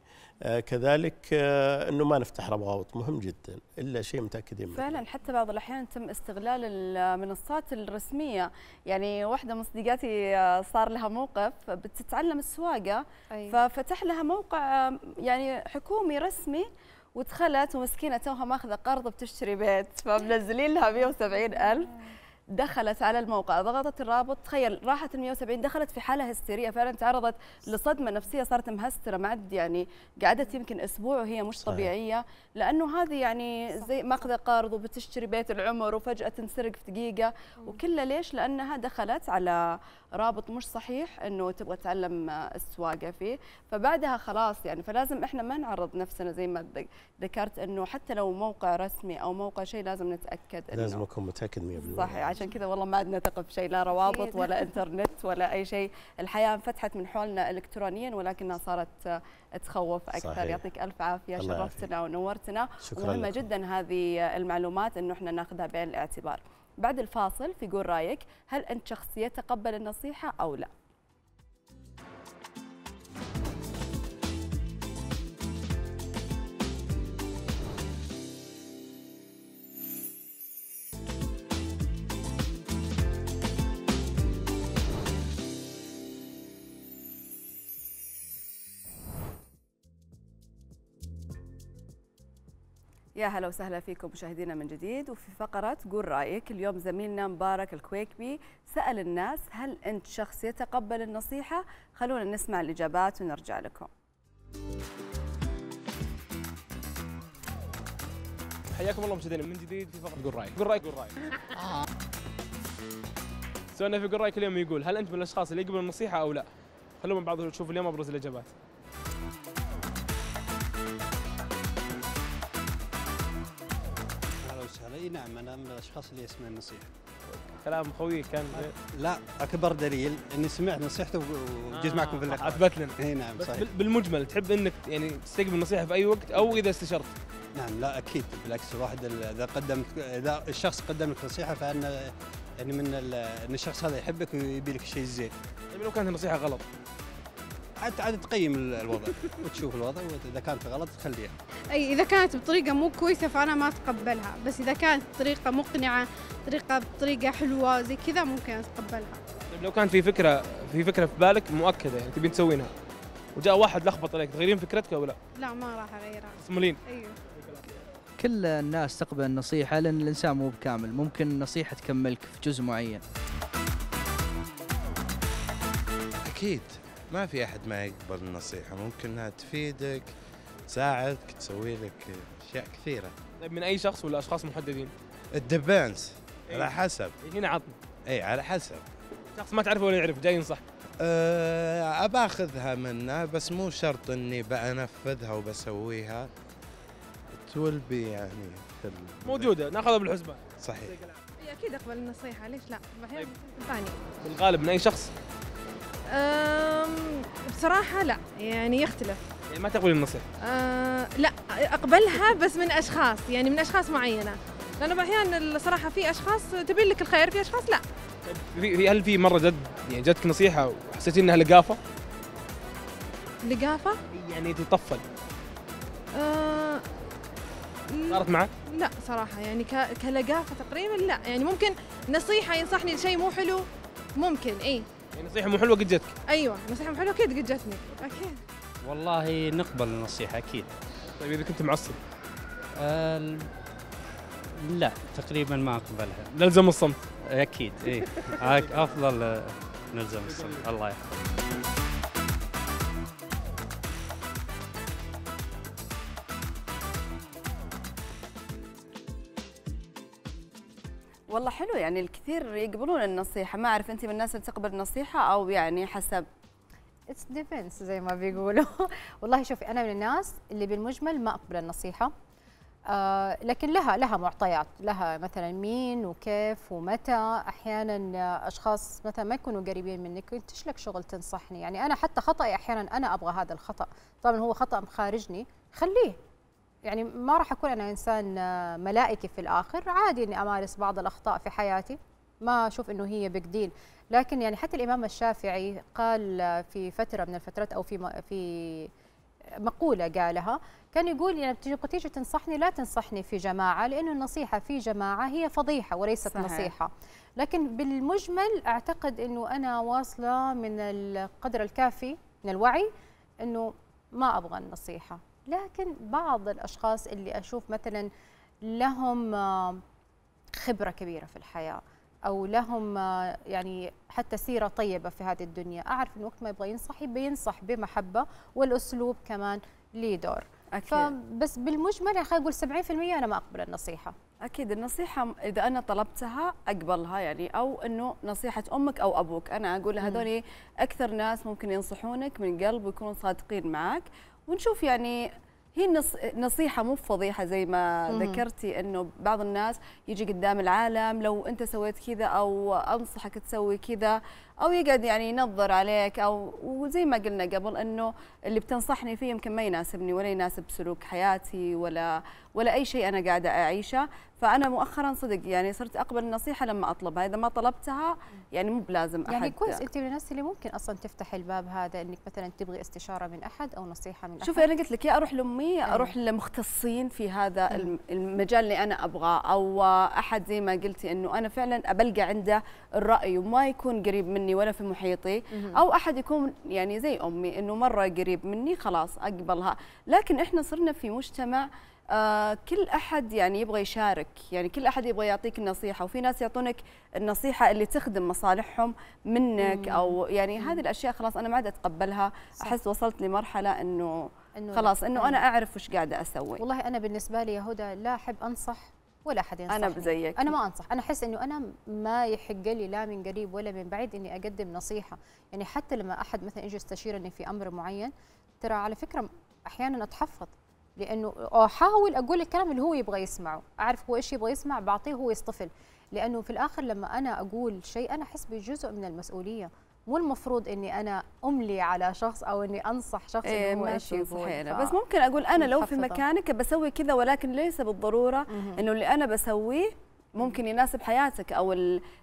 آه كذلك آه انه ما نفتح روابط مهم جدا الا شيء متاكدين منه فعلا حتى بعض الاحيان تم استغلال المنصات الرسميه يعني واحده من صديقاتي آه، صار لها موقف بتتعلم السواقه أيوة. ففتح لها موقع يعني حكومي رسمي وتخلت ومسكينه توها ماخذه قرض بتشتري بيت فمنزلين لها 170000 دخلت على الموقع ضغطت الرابط تخيل راحت ال 170 دخلت في حاله هستيريه فعلا تعرضت لصدمه نفسيه صارت مهستره ما عاد يعني قعدت يمكن اسبوع وهي مش صحيح. طبيعيه لانه هذه يعني زي ماخذه قرض وبتشتري بيت العمر وفجاه تنسرق في دقيقه وكله ليش؟ لانها دخلت على رابط مش صحيح انه تبغى تتعلم السواقه فيه فبعدها خلاص يعني فلازم احنا ما نعرض نفسنا زي ما ذكرت انه حتى لو موقع رسمي او موقع شيء لازم نتاكد انه لازم اكون متاكد 100% صحيح عشان كذا والله ما عندنا ثقه في شيء لا روابط إيه. ولا انترنت ولا اي شيء الحياه انفتحت من حولنا الكترونيا ولكنها صارت تخوف اكثر صحيح. يعطيك الف عافيه شرفتنا ونورتنا مهمه جدا هذه المعلومات انه احنا ناخذها بعين الاعتبار بعد الفاصل في قول رايك هل أنت شخص يتقبل النصيحة أو لا يا هلا وسهلا فيكم مشاهدينا من جديد وفي فقرة قول رأيك اليوم زميلنا مبارك الكويكبي سأل الناس هل أنت شخص يتقبل النصيحة؟ خلونا نسمع الإجابات ونرجع لكم حياكم الله مشاهدينا من جديد في فقرة قول رأيك قول رأيك قول رأيك سؤالنا في قول رأيك اليوم يقول هل أنت من الأشخاص اللي يقبل النصيحة أو لا؟ خلونا من بعض نشوف اليوم أبرز الإجابات نعم انا من الاشخاص اللي يسمع النصيحه كلام خوي كان لا اكبر دليل اني سمعت نصيحته وجيت آه معكم في اللقاء اثبت لنا اي نعم صحيح بالمجمل تحب انك يعني تستقبل نصيحه في اي وقت او اذا استشرت نعم لا اكيد بالعكس الواحد اذا قدمت اذا الشخص قدم لك نصيحه فان يعني من ان الشخص هذا يحبك ويبي لك الشيء الزين طيب يعني لو كانت النصيحه غلط عاد عاد تقيم الوضع وتشوف الوضع واذا كانت غلط تخليها اي اذا كانت بطريقه مو كويسه فانا ما اتقبلها بس اذا كانت طريقه مقنعه طريقه بطريقه حلوه زي كذا ممكن اتقبلها طيب لو كان في فكره في فكره في بالك مؤكده يعني تبين تسوينها وجاء واحد لخبط عليك تغيرين فكرتك او لا؟ لا ما راح اغيرها تصملين؟ ايوه كل الناس تقبل النصيحة لأن الإنسان مو بكامل ممكن النصيحة تكملك في جزء معين أكيد ما في أحد ما يقبل النصيحة ممكن أنها تفيدك تساعدك تسوي لك أشياء كثيرة طيب من أي شخص ولا أشخاص محددين؟ الدبانس إيه؟ على حسب يعني هنا عطنا اي على حسب شخص ما تعرفه ولا يعرف جاي ينصح أه باخذها منه بس مو شرط اني بنفذها وبسويها تولبي بي يعني في موجوده ناخذها بالحسبان صحيح اكيد اقبل النصيحه ليش لا طيب. ثاني بالغالب من اي شخص بصراحة لا يعني يختلف يعني ما تقبل النصيحة؟ أه لا أقبلها بس من أشخاص يعني من أشخاص معينة لأنه أحيانا الصراحة في أشخاص تبين لك الخير في أشخاص لا طيب، في هل في مرة جد يعني جاتك نصيحة وحسيتي إنها لقافة؟ لقافة؟ يعني تطفل أه صارت معك؟ لا صراحة يعني كلقافة تقريبا لا يعني ممكن نصيحة ينصحني لشيء مو حلو ممكن إيه يعني نصيحه مو حلوه قد جتك ايوه نصيحه مو حلوه اكيد قد جتني اكيد والله نقبل النصيحه اكيد طيب اذا كنت معصب أل... لا تقريبا ما اقبلها نلزم الصمت اكيد اي افضل نلزم الصمت الله يحفظك حلو يعني الكثير يقبلون النصيحه ما اعرف انت من الناس اللي تقبل النصيحه او يعني حسب اتس ديفنس زي ما بيقولوا والله شوفي انا من الناس اللي بالمجمل ما اقبل النصيحه آه لكن لها لها معطيات لها مثلا مين وكيف ومتى احيانا اشخاص مثلا ما يكونوا قريبين منك انت ايش لك شغل تنصحني يعني انا حتى خطاي احيانا انا ابغى هذا الخطا طبعا هو خطا خارجني خليه يعني ما راح اكون انا انسان آه، ملائكي في الاخر عادي اني امارس بعض الاخطاء في حياتي ما اشوف انه هي بيج ديل لكن يعني حتى الامام الشافعي قال آه، في فتره من الفترات او في في مقولة قالها كان يقول يعني بتجي تيجي تنصحني لا تنصحني في جماعة لأنه النصيحة في جماعة هي فضيحة وليست صحيح. نصيحة لكن بالمجمل أعتقد أنه أنا واصلة من القدر الكافي من الوعي أنه ما أبغى النصيحة لكن بعض الاشخاص اللي اشوف مثلا لهم آه، خبره كبيره في الحياه او لهم آه، يعني حتى سيره طيبه في هذه الدنيا اعرف انه وقت ما يبغى ينصح بينصح بمحبه والاسلوب كمان ليه دور أكيد. بس بالمجمل خلينا نقول 70% انا ما اقبل النصيحه اكيد النصيحه اذا انا طلبتها اقبلها يعني او انه نصيحه امك او ابوك انا اقول هذول اكثر ناس ممكن ينصحونك من قلب ويكونوا صادقين معك ونشوف يعني هي نصيحه مو فضيحه زي ما ذكرتي انه بعض الناس يجي قدام العالم لو انت سويت كذا او انصحك تسوي كذا او يقعد يعني ينظر عليك او وزي ما قلنا قبل انه اللي بتنصحني فيه يمكن ما يناسبني ولا يناسب سلوك حياتي ولا ولا اي شيء انا قاعده اعيشه فانا مؤخرا صدق يعني صرت اقبل النصيحه لما اطلبها اذا ما طلبتها يعني مو بلازم احد يعني كويس انت من الناس اللي ممكن اصلا تفتح الباب هذا انك مثلا تبغي استشاره من احد او نصيحه من احد شوفي انا قلت لك يا اروح لامي اروح أيوه. لمختصين في هذا المجال اللي انا ابغاه او احد زي ما قلتي انه انا فعلا ابلقى عنده الراي وما يكون قريب من مني ولا في محيطي او احد يكون يعني زي امي انه مره قريب مني خلاص اقبلها لكن احنا صرنا في مجتمع آه كل احد يعني يبغى يشارك يعني كل احد يبغى يعطيك النصيحه وفي ناس يعطونك النصيحه اللي تخدم مصالحهم منك مم. او يعني مم. هذه الاشياء خلاص انا ما عاد اتقبلها صح. احس وصلت لمرحله انه إنه خلاص انه انا أيوة. اعرف وش قاعده اسوي والله انا بالنسبه لي يا هدى لا احب انصح ولا احد ينصحني انا زيك انا ما انصح انا احس انه انا ما يحق لي لا من قريب ولا من بعيد اني اقدم نصيحه يعني حتى لما احد مثلا يجي يستشيرني في امر معين ترى على فكره احيانا اتحفظ لانه احاول اقول الكلام اللي هو يبغى يسمعه اعرف هو ايش يبغى يسمع بعطيه هو يصطفل لانه في الاخر لما انا اقول شيء انا احس بجزء من المسؤوليه مو المفروض اني انا املي على شخص او اني انصح شخص إيه انه هو ايش يقول ف... بس ممكن اقول انا لو في مكانك بسوي كذا ولكن ليس بالضروره انه اللي انا بسويه ممكن يناسب حياتك او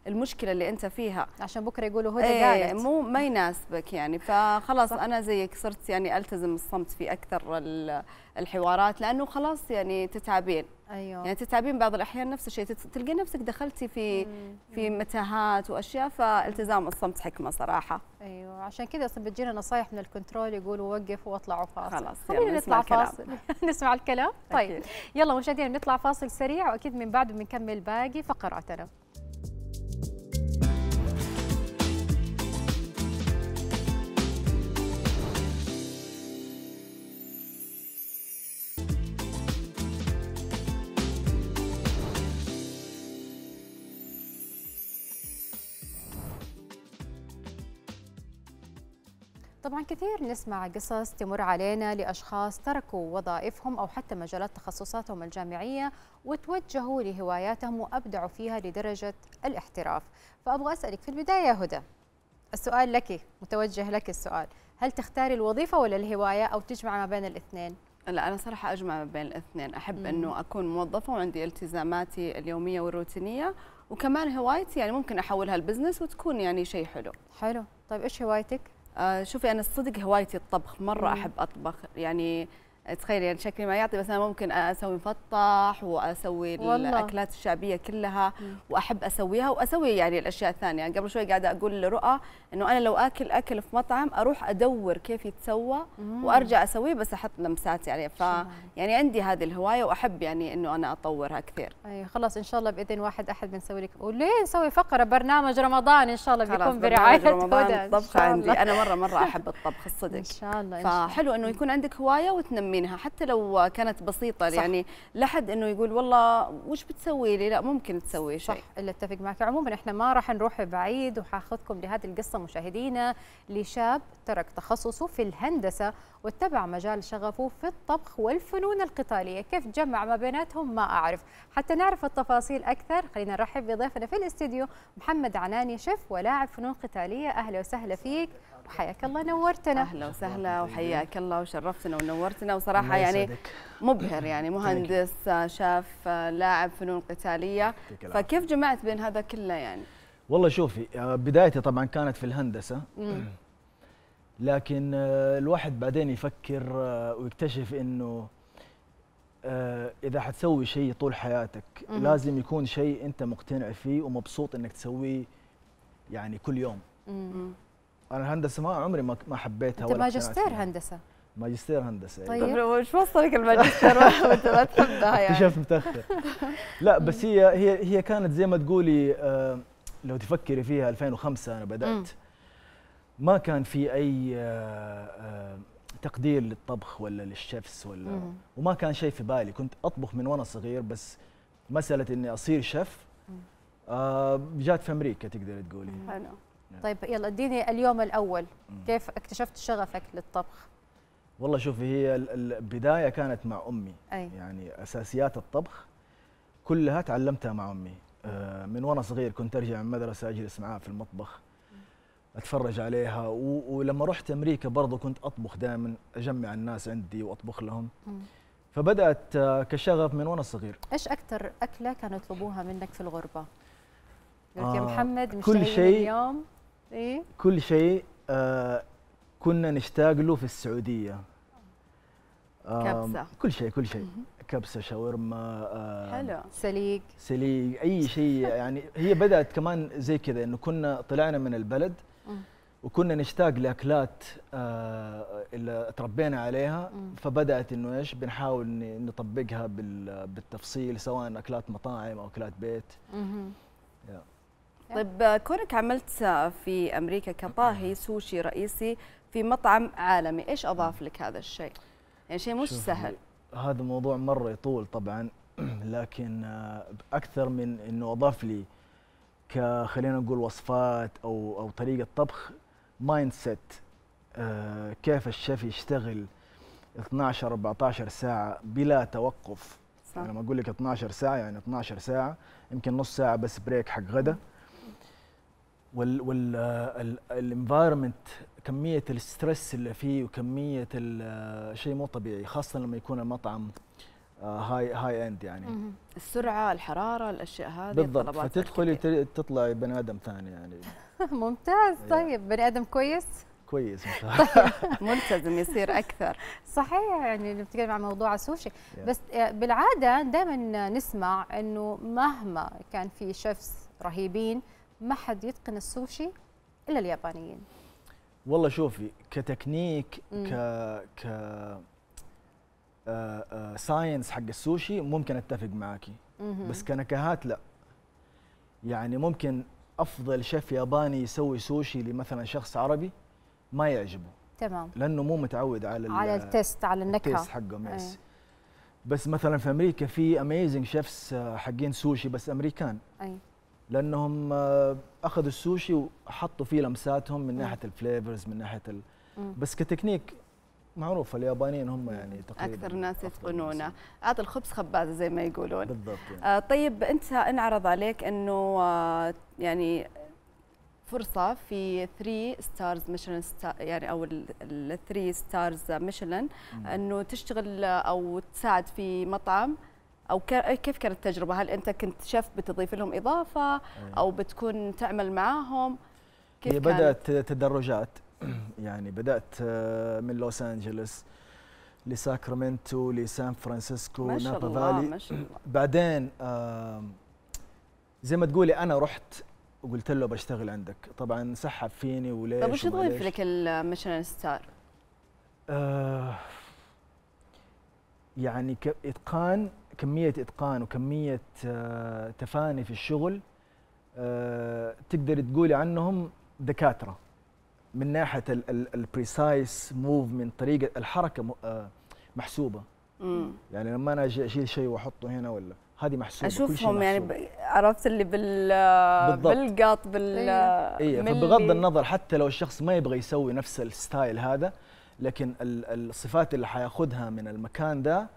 المشكله اللي انت فيها عشان بكره يقولوا هدى ايه قالت مو ما يناسبك يعني فخلاص انا زيك صرت يعني التزم الصمت في اكثر الحوارات لانه خلاص يعني تتعبين ايوه يعني تتعبين بعض الاحيان نفس الشيء تلقين نفسك دخلتي في في متاهات واشياء فالتزام الصمت حكمه صراحه ايوه عشان كذا اصلا بتجينا نصايح من الكنترول يقولوا وقف واطلعوا فاصل خلاص خلينا نطلع فاصل نسمع الكلام طيب أكيد. يلا مشاهدينا نطلع فاصل سريع واكيد من بعده بنكمل باقي فقراتنا طبعا كثير نسمع قصص تمر علينا لأشخاص تركوا وظائفهم أو حتى مجالات تخصصاتهم الجامعية وتوجهوا لهواياتهم وأبدعوا فيها لدرجة الاحتراف فأبغى أسألك في البداية هدى السؤال لك متوجه لك السؤال هل تختاري الوظيفة ولا الهواية أو تجمع ما بين الاثنين؟ لا أنا صراحة أجمع ما بين الاثنين أحب أنه أكون موظفة وعندي التزاماتي اليومية والروتينية وكمان هوايتي يعني ممكن أحولها لبزنس وتكون يعني شيء حلو حلو طيب إيش هوايتك؟ آه، شوفي انا الصدق هوايتي الطبخ مره احب اطبخ يعني تخيل يعني شكلي ما يعطي بس انا ممكن اسوي مفطح واسوي والله. الاكلات الشعبيه كلها واحب اسويها واسوي يعني الاشياء الثانيه يعني قبل شوي قاعده اقول لرؤى انه انا لو اكل اكل في مطعم اروح ادور كيف يتسوى وارجع اسويه بس احط لمساتي يعني. عليه ف يعني عندي هذه الهوايه واحب يعني انه انا اطورها كثير اي خلاص ان شاء الله باذن واحد احد بنسوي لك وليه نسوي فقره برنامج رمضان ان شاء الله بيكون برعايه رمضان الطبخ عندي انا مره مره احب الطبخ الصدق ان شاء الله فحلو انه يكون عندك هوايه وتنمي منها حتى لو كانت بسيطه صح. يعني لحد انه يقول والله وش بتسوي لي لا ممكن تسوي شيء صح اللي اتفق معك عموما احنا ما راح نروح بعيد وحاخذكم لهذه القصه مشاهدينا لشاب ترك تخصصه في الهندسه واتبع مجال شغفه في الطبخ والفنون القتاليه كيف جمع ما بيناتهم ما اعرف حتى نعرف التفاصيل اكثر خلينا نرحب بضيفنا في الاستديو محمد عناني شيف ولاعب فنون قتاليه اهلا وسهلا فيك حياك الله نورتنا اهلا وسهلا وحياك الله وشرفتنا ونورتنا وصراحه يعني مبهر يعني طيب. مهندس شاف لاعب فنون قتاليه فكيف جمعت بين هذا كله يعني والله شوفي آه، بدايتي طبعا كانت في الهندسه لكن آه، الواحد بعدين يفكر آه، ويكتشف انه اذا حتسوي شيء طول حياتك لازم يكون شيء انت مقتنع فيه ومبسوط انك تسويه يعني كل يوم انا الهندسه ما عمري ما ما حبيتها انت ماجستير هندسه ماجستير هندسه إيه. طيب. طيب وش وصلك الماجستير وانت ما تحبها يعني اكتشفت متاخر لا بس هي هي هي كانت زي ما تقولي آه، لو تفكري فيها 2005 انا بدات ما كان في اي آه، آه، تقدير للطبخ ولا للشيفس ولا وما كان شيء في بالي كنت اطبخ من وانا صغير بس مساله اني اصير شيف جات في امريكا تقدر تقولي حلو نعم. طيب يلا اديني اليوم الاول كيف اكتشفت شغفك للطبخ والله شوفي هي البدايه كانت مع امي أي. يعني اساسيات الطبخ كلها تعلمتها مع امي آه، من وانا صغير كنت ارجع من المدرسه اجلس معاها في المطبخ اتفرج عليها ولما رحت امريكا برضه كنت اطبخ دائما اجمع الناس عندي واطبخ لهم فبدات آه، كشغف من وانا صغير ايش اكثر اكله كانوا يطلبوها منك في الغربه؟ آه، يا محمد مش كل شيء اليوم إيه؟ كل شيء آه كنا نشتاق له في السعوديه كبسه كل شيء كل شيء كبسه شاورما آه حلو سليق سليق اي شيء يعني هي بدات كمان زي كذا انه كنا طلعنا من البلد وكنا نشتاق لاكلات آه اللي تربينا عليها فبدات انه ايش بنحاول نطبقها بالتفصيل سواء اكلات مطاعم او اكلات بيت طيب كونك عملت في امريكا كطاهي سوشي رئيسي في مطعم عالمي، ايش اضاف لك هذا الشيء؟ يعني شيء مش سهل. هذا موضوع مره يطول طبعا لكن آه، اكثر من انه اضاف لي خلينا نقول وصفات او او طريقه طبخ مايند سيت آه كيف الشيف يشتغل 12 14 ساعه بلا توقف صح. لما اقول لك 12 ساعه يعني 12 ساعه يمكن نص ساعه بس بريك حق غدا والانفايرمنت آه، كميه الستريس اللي فيه وكميه آه، شيء مو طبيعي خاصه لما يكون المطعم هاي هاي اند يعني السرعه الحراره الاشياء هذه بالضبط فتدخلي تطلعي بني ادم ثاني يعني ممتاز أيوة. طيب بني ادم كويس كويس طيب، ملتزم يصير اكثر صحيح يعني بنتكلم عن موضوع السوشي بس آه، بالعاده دائما نسمع انه مهما كان في شيفس رهيبين ما حد يتقن السوشي الا اليابانيين والله شوفي كتكنيك ك ك ساينس آه، آه، حق السوشي ممكن اتفق معاكي بس كنكهات لا يعني ممكن افضل شيف ياباني يسوي سوشي لمثلا شخص عربي ما يعجبه تمام لانه مو متعود على على التيست على النكهه التيست حقهم إيه. يس بس مثلا في امريكا في اميزنج آه، شيفس حقين سوشي بس امريكان أي. لانهم آه، اخذوا السوشي وحطوا فيه لمساتهم من ناحيه الفليفرز من ناحيه ال... بس كتكنيك معروف اليابانيين هم يعني تقريبا اكثر ناس يتقنونه اعطي الخبز خبازه زي ما يقولون بالضبط يعني. آه طيب انت انعرض عليك انه آه يعني فرصه في 3 ستارز ميشلان يعني او ال 3 ستارز ميشلان انه تشتغل او تساعد في مطعم او كيف كانت التجربه هل انت كنت شيف بتضيف لهم اضافه إيه. او بتكون تعمل معاهم كيف هي بدات تدرجات يعني بدات آه، من لوس انجلوس لساكرامنتو لسان فرانسيسكو ما شاء الله فالي ما شاء الله بعدين زي ما تقولي انا رحت وقلت له بشتغل عندك طبعا سحب فيني وليش طب وش تضيف لك المشن ستار؟ آه يعني كإتقان كميه اتقان وكميه آه، تفاني في الشغل آه، تقدر تقولي عنهم دكاتره من ناحيه البريسايس موفمنت طريقه الحركه آه، محسوبه مم. يعني لما انا اجي اشيل شيء واحطه هنا ولا هذه محسوبه اشوفهم يعني عرفت اللي بال بالقط بال إيه. إيه، فبغض النظر حتى لو الشخص ما يبغى يسوي نفس الستايل هذا لكن الصفات اللي حياخذها من المكان ده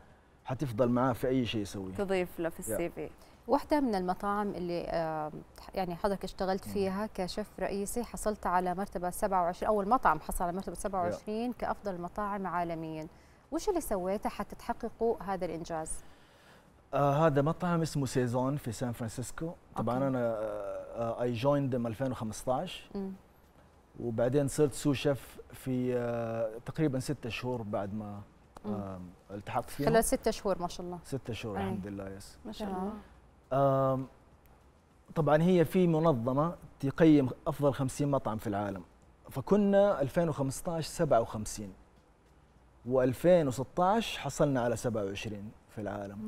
حتفضل معاه في اي شيء يسويه تضيف له في السي في واحدة من المطاعم اللي آه، يعني حضرتك اشتغلت فيها كشيف رئيسي حصلت على مرتبة 27 أول مطعم حصل على مرتبة 27 كأفضل مطاعم عالميا وش اللي سويته حتى تحققوا هذا الإنجاز؟ آه هذا مطعم اسمه سيزون في سان فرانسيسكو طبعا أوكي. أنا اي جويند 2015 م. وبعدين صرت سو شيف في آه تقريبا ستة شهور بعد ما التحقت فيها خلال ستة شهور ما شاء الله ستة شهور أي. الحمد لله يس ما شاء الله طبعا هي في منظمة تقيم أفضل 50 مطعم في العالم فكنا 2015 57 و2016 حصلنا على 27 في العالم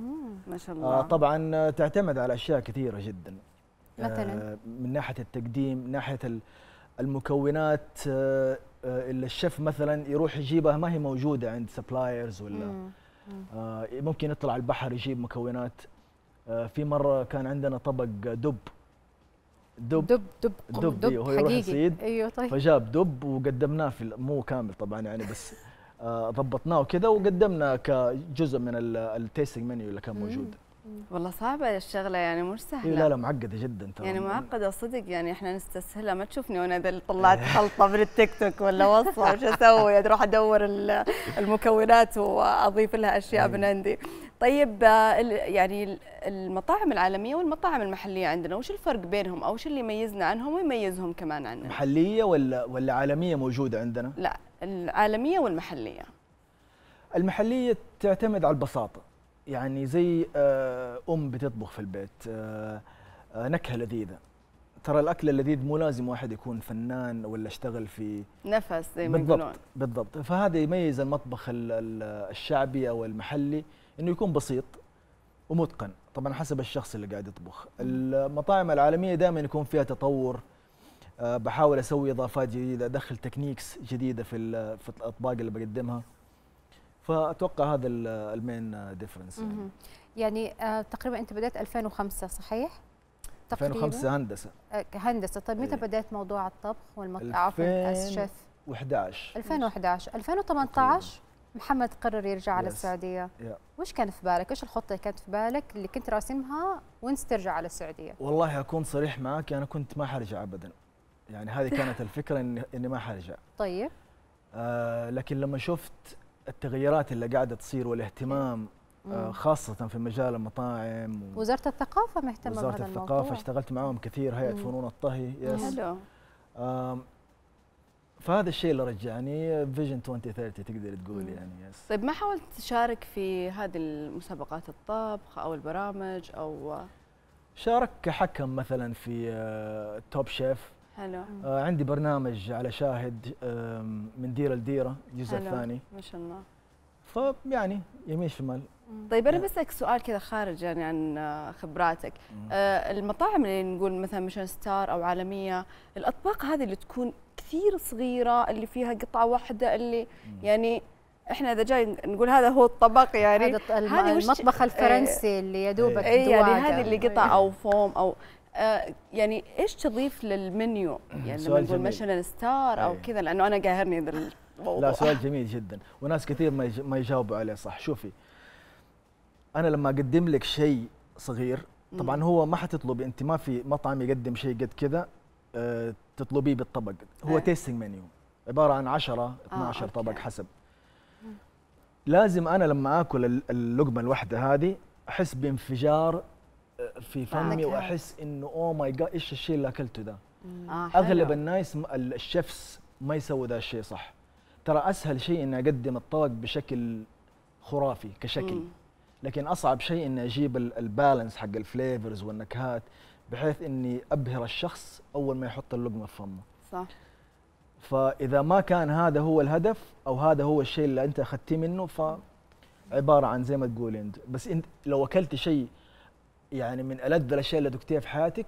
ما شاء آه، الله آه طبعا تعتمد على اشياء كثيره جدا مثلا آه من ناحيه التقديم من ناحيه المكونات آه آه، اللي الشيف مثلا يروح يجيبها ما هي موجوده عند سبلايرز ولا مم. آه، مم. ممكن يطلع البحر يجيب مكونات آه، في مره كان عندنا طبق دب دب دب دب دب, دب إيه، هو يروح يصيد ايوه طيب فجاب دب وقدمناه في مو كامل طبعا يعني بس ضبطناه وكذا وقدمنا كجزء من التيستنج منيو اللي كان موجود والله صعبة الشغلة يعني مش إيه، سهلة لا لا معقدة جدا ترى يعني معقدة صدق يعني احنا نستسهلها ما تشوفني وانا اذا طلعت خلطة من التيك توك ولا وصفة وش اسوي اروح ادور المكونات واضيف لها اشياء من عندي طيب يعني المطاعم العالمية والمطاعم المحلية عندنا وش الفرق بينهم او وش اللي يميزنا عنهم ويميزهم كمان عنا محلية ولا ولا عالمية موجودة عندنا؟ لا العالمية والمحلية المحلية تعتمد على البساطة يعني زي آه، ام بتطبخ في البيت آه، آه، نكهه لذيذه ترى الاكل اللذيذ مو لازم واحد يكون فنان ولا اشتغل في نفس زي ما بالضبط بالضبط فهذا يميز المطبخ الشعبي او المحلي انه يكون بسيط ومتقن طبعا حسب الشخص اللي قاعد يطبخ المطاعم العالميه دائما يكون فيها تطور بحاول اسوي اضافات جديده ادخل تكنيكس جديده في في الاطباق اللي بقدمها فاتوقع هذا المين ديفرنس يعني, يعني آه تقريبا انت بدات 2005 صحيح؟ 2005 هندسه آه، هندسه طيب متى إيه. بدات موضوع الطبخ والمطبخ عفوا الشيف 2011 2011 2018 محمد قرر يرجع على السعوديه yeah. وش كان في بالك ايش الخطه اللي كانت في بالك اللي كنت راسمها وين ترجع على السعوديه والله اكون صريح معك انا كنت ما حرجع ابدا يعني هذه كانت الفكره اني اني ما حرجع طيب آه لكن لما شفت التغيرات اللي قاعده تصير والاهتمام آه، خاصة في مجال المطاعم و... وزارة الثقافة مهتمة بهذا الموضوع وزارة الثقافة اشتغلت معاهم كثير هيئة فنون الطهي يس فهذا الشيء اللي رجعني فيجن 2030 تقدر تقول يعني يس طيب ما حاولت تشارك في هذه المسابقات الطبخ او البرامج او شارك كحكم مثلا في توب آه، شيف حلو آه عندي برنامج على شاهد من ديره لديره الجزء الثاني ما شاء الله فيعني يمين شمال طيب انا نعم. بسالك سؤال كذا خارج يعني عن آه، خبراتك آه المطاعم اللي نقول مثلا ميشن ستار او عالميه الاطباق هذه اللي تكون كثير صغيره اللي فيها قطعه واحده اللي مم. يعني احنا اذا جاي نقول هذا هو الطبق يعني هذا المطبخ الفرنسي اللي يا دوبك إيه. إيه، يعني هذه اللي قطع إيه. او فوم او آه، يعني ايش تضيف للمنيو يعني لما نقول مثلا ستار او إيه. كذا لانه انا قاهرني ذا الموضوع لا سؤال جميل جدا وناس كثير ما ما يجاوبوا عليه صح شوفي انا لما اقدم لك شيء صغير طبعا هو ما حتطلبي انت ما في مطعم يقدم شيء قد كذا آه، تطلبيه بالطبق هو تيستنج إيه. منيو عباره عن 10 12 آه طبق حسب لازم انا لما اكل اللقمه الواحده هذه احس بانفجار في فمي آه. واحس انه اوه ماي جاد ايش الشيء اللي اكلته ده آه اغلب الناس الشيفس ما يسووا ذا الشيء صح ترى اسهل شيء اني اقدم الطبق بشكل خرافي كشكل مم. لكن اصعب شيء اني اجيب البالانس حق الفليفرز والنكهات بحيث اني ابهر الشخص اول ما يحط اللقمه في فمه صح فاذا ما كان هذا هو الهدف او هذا هو الشيء اللي انت اخذتيه منه ف عباره عن زي ما تقول انت بس انت لو اكلت شيء يعني من الذ الاشياء اللي ذقتيها في حياتك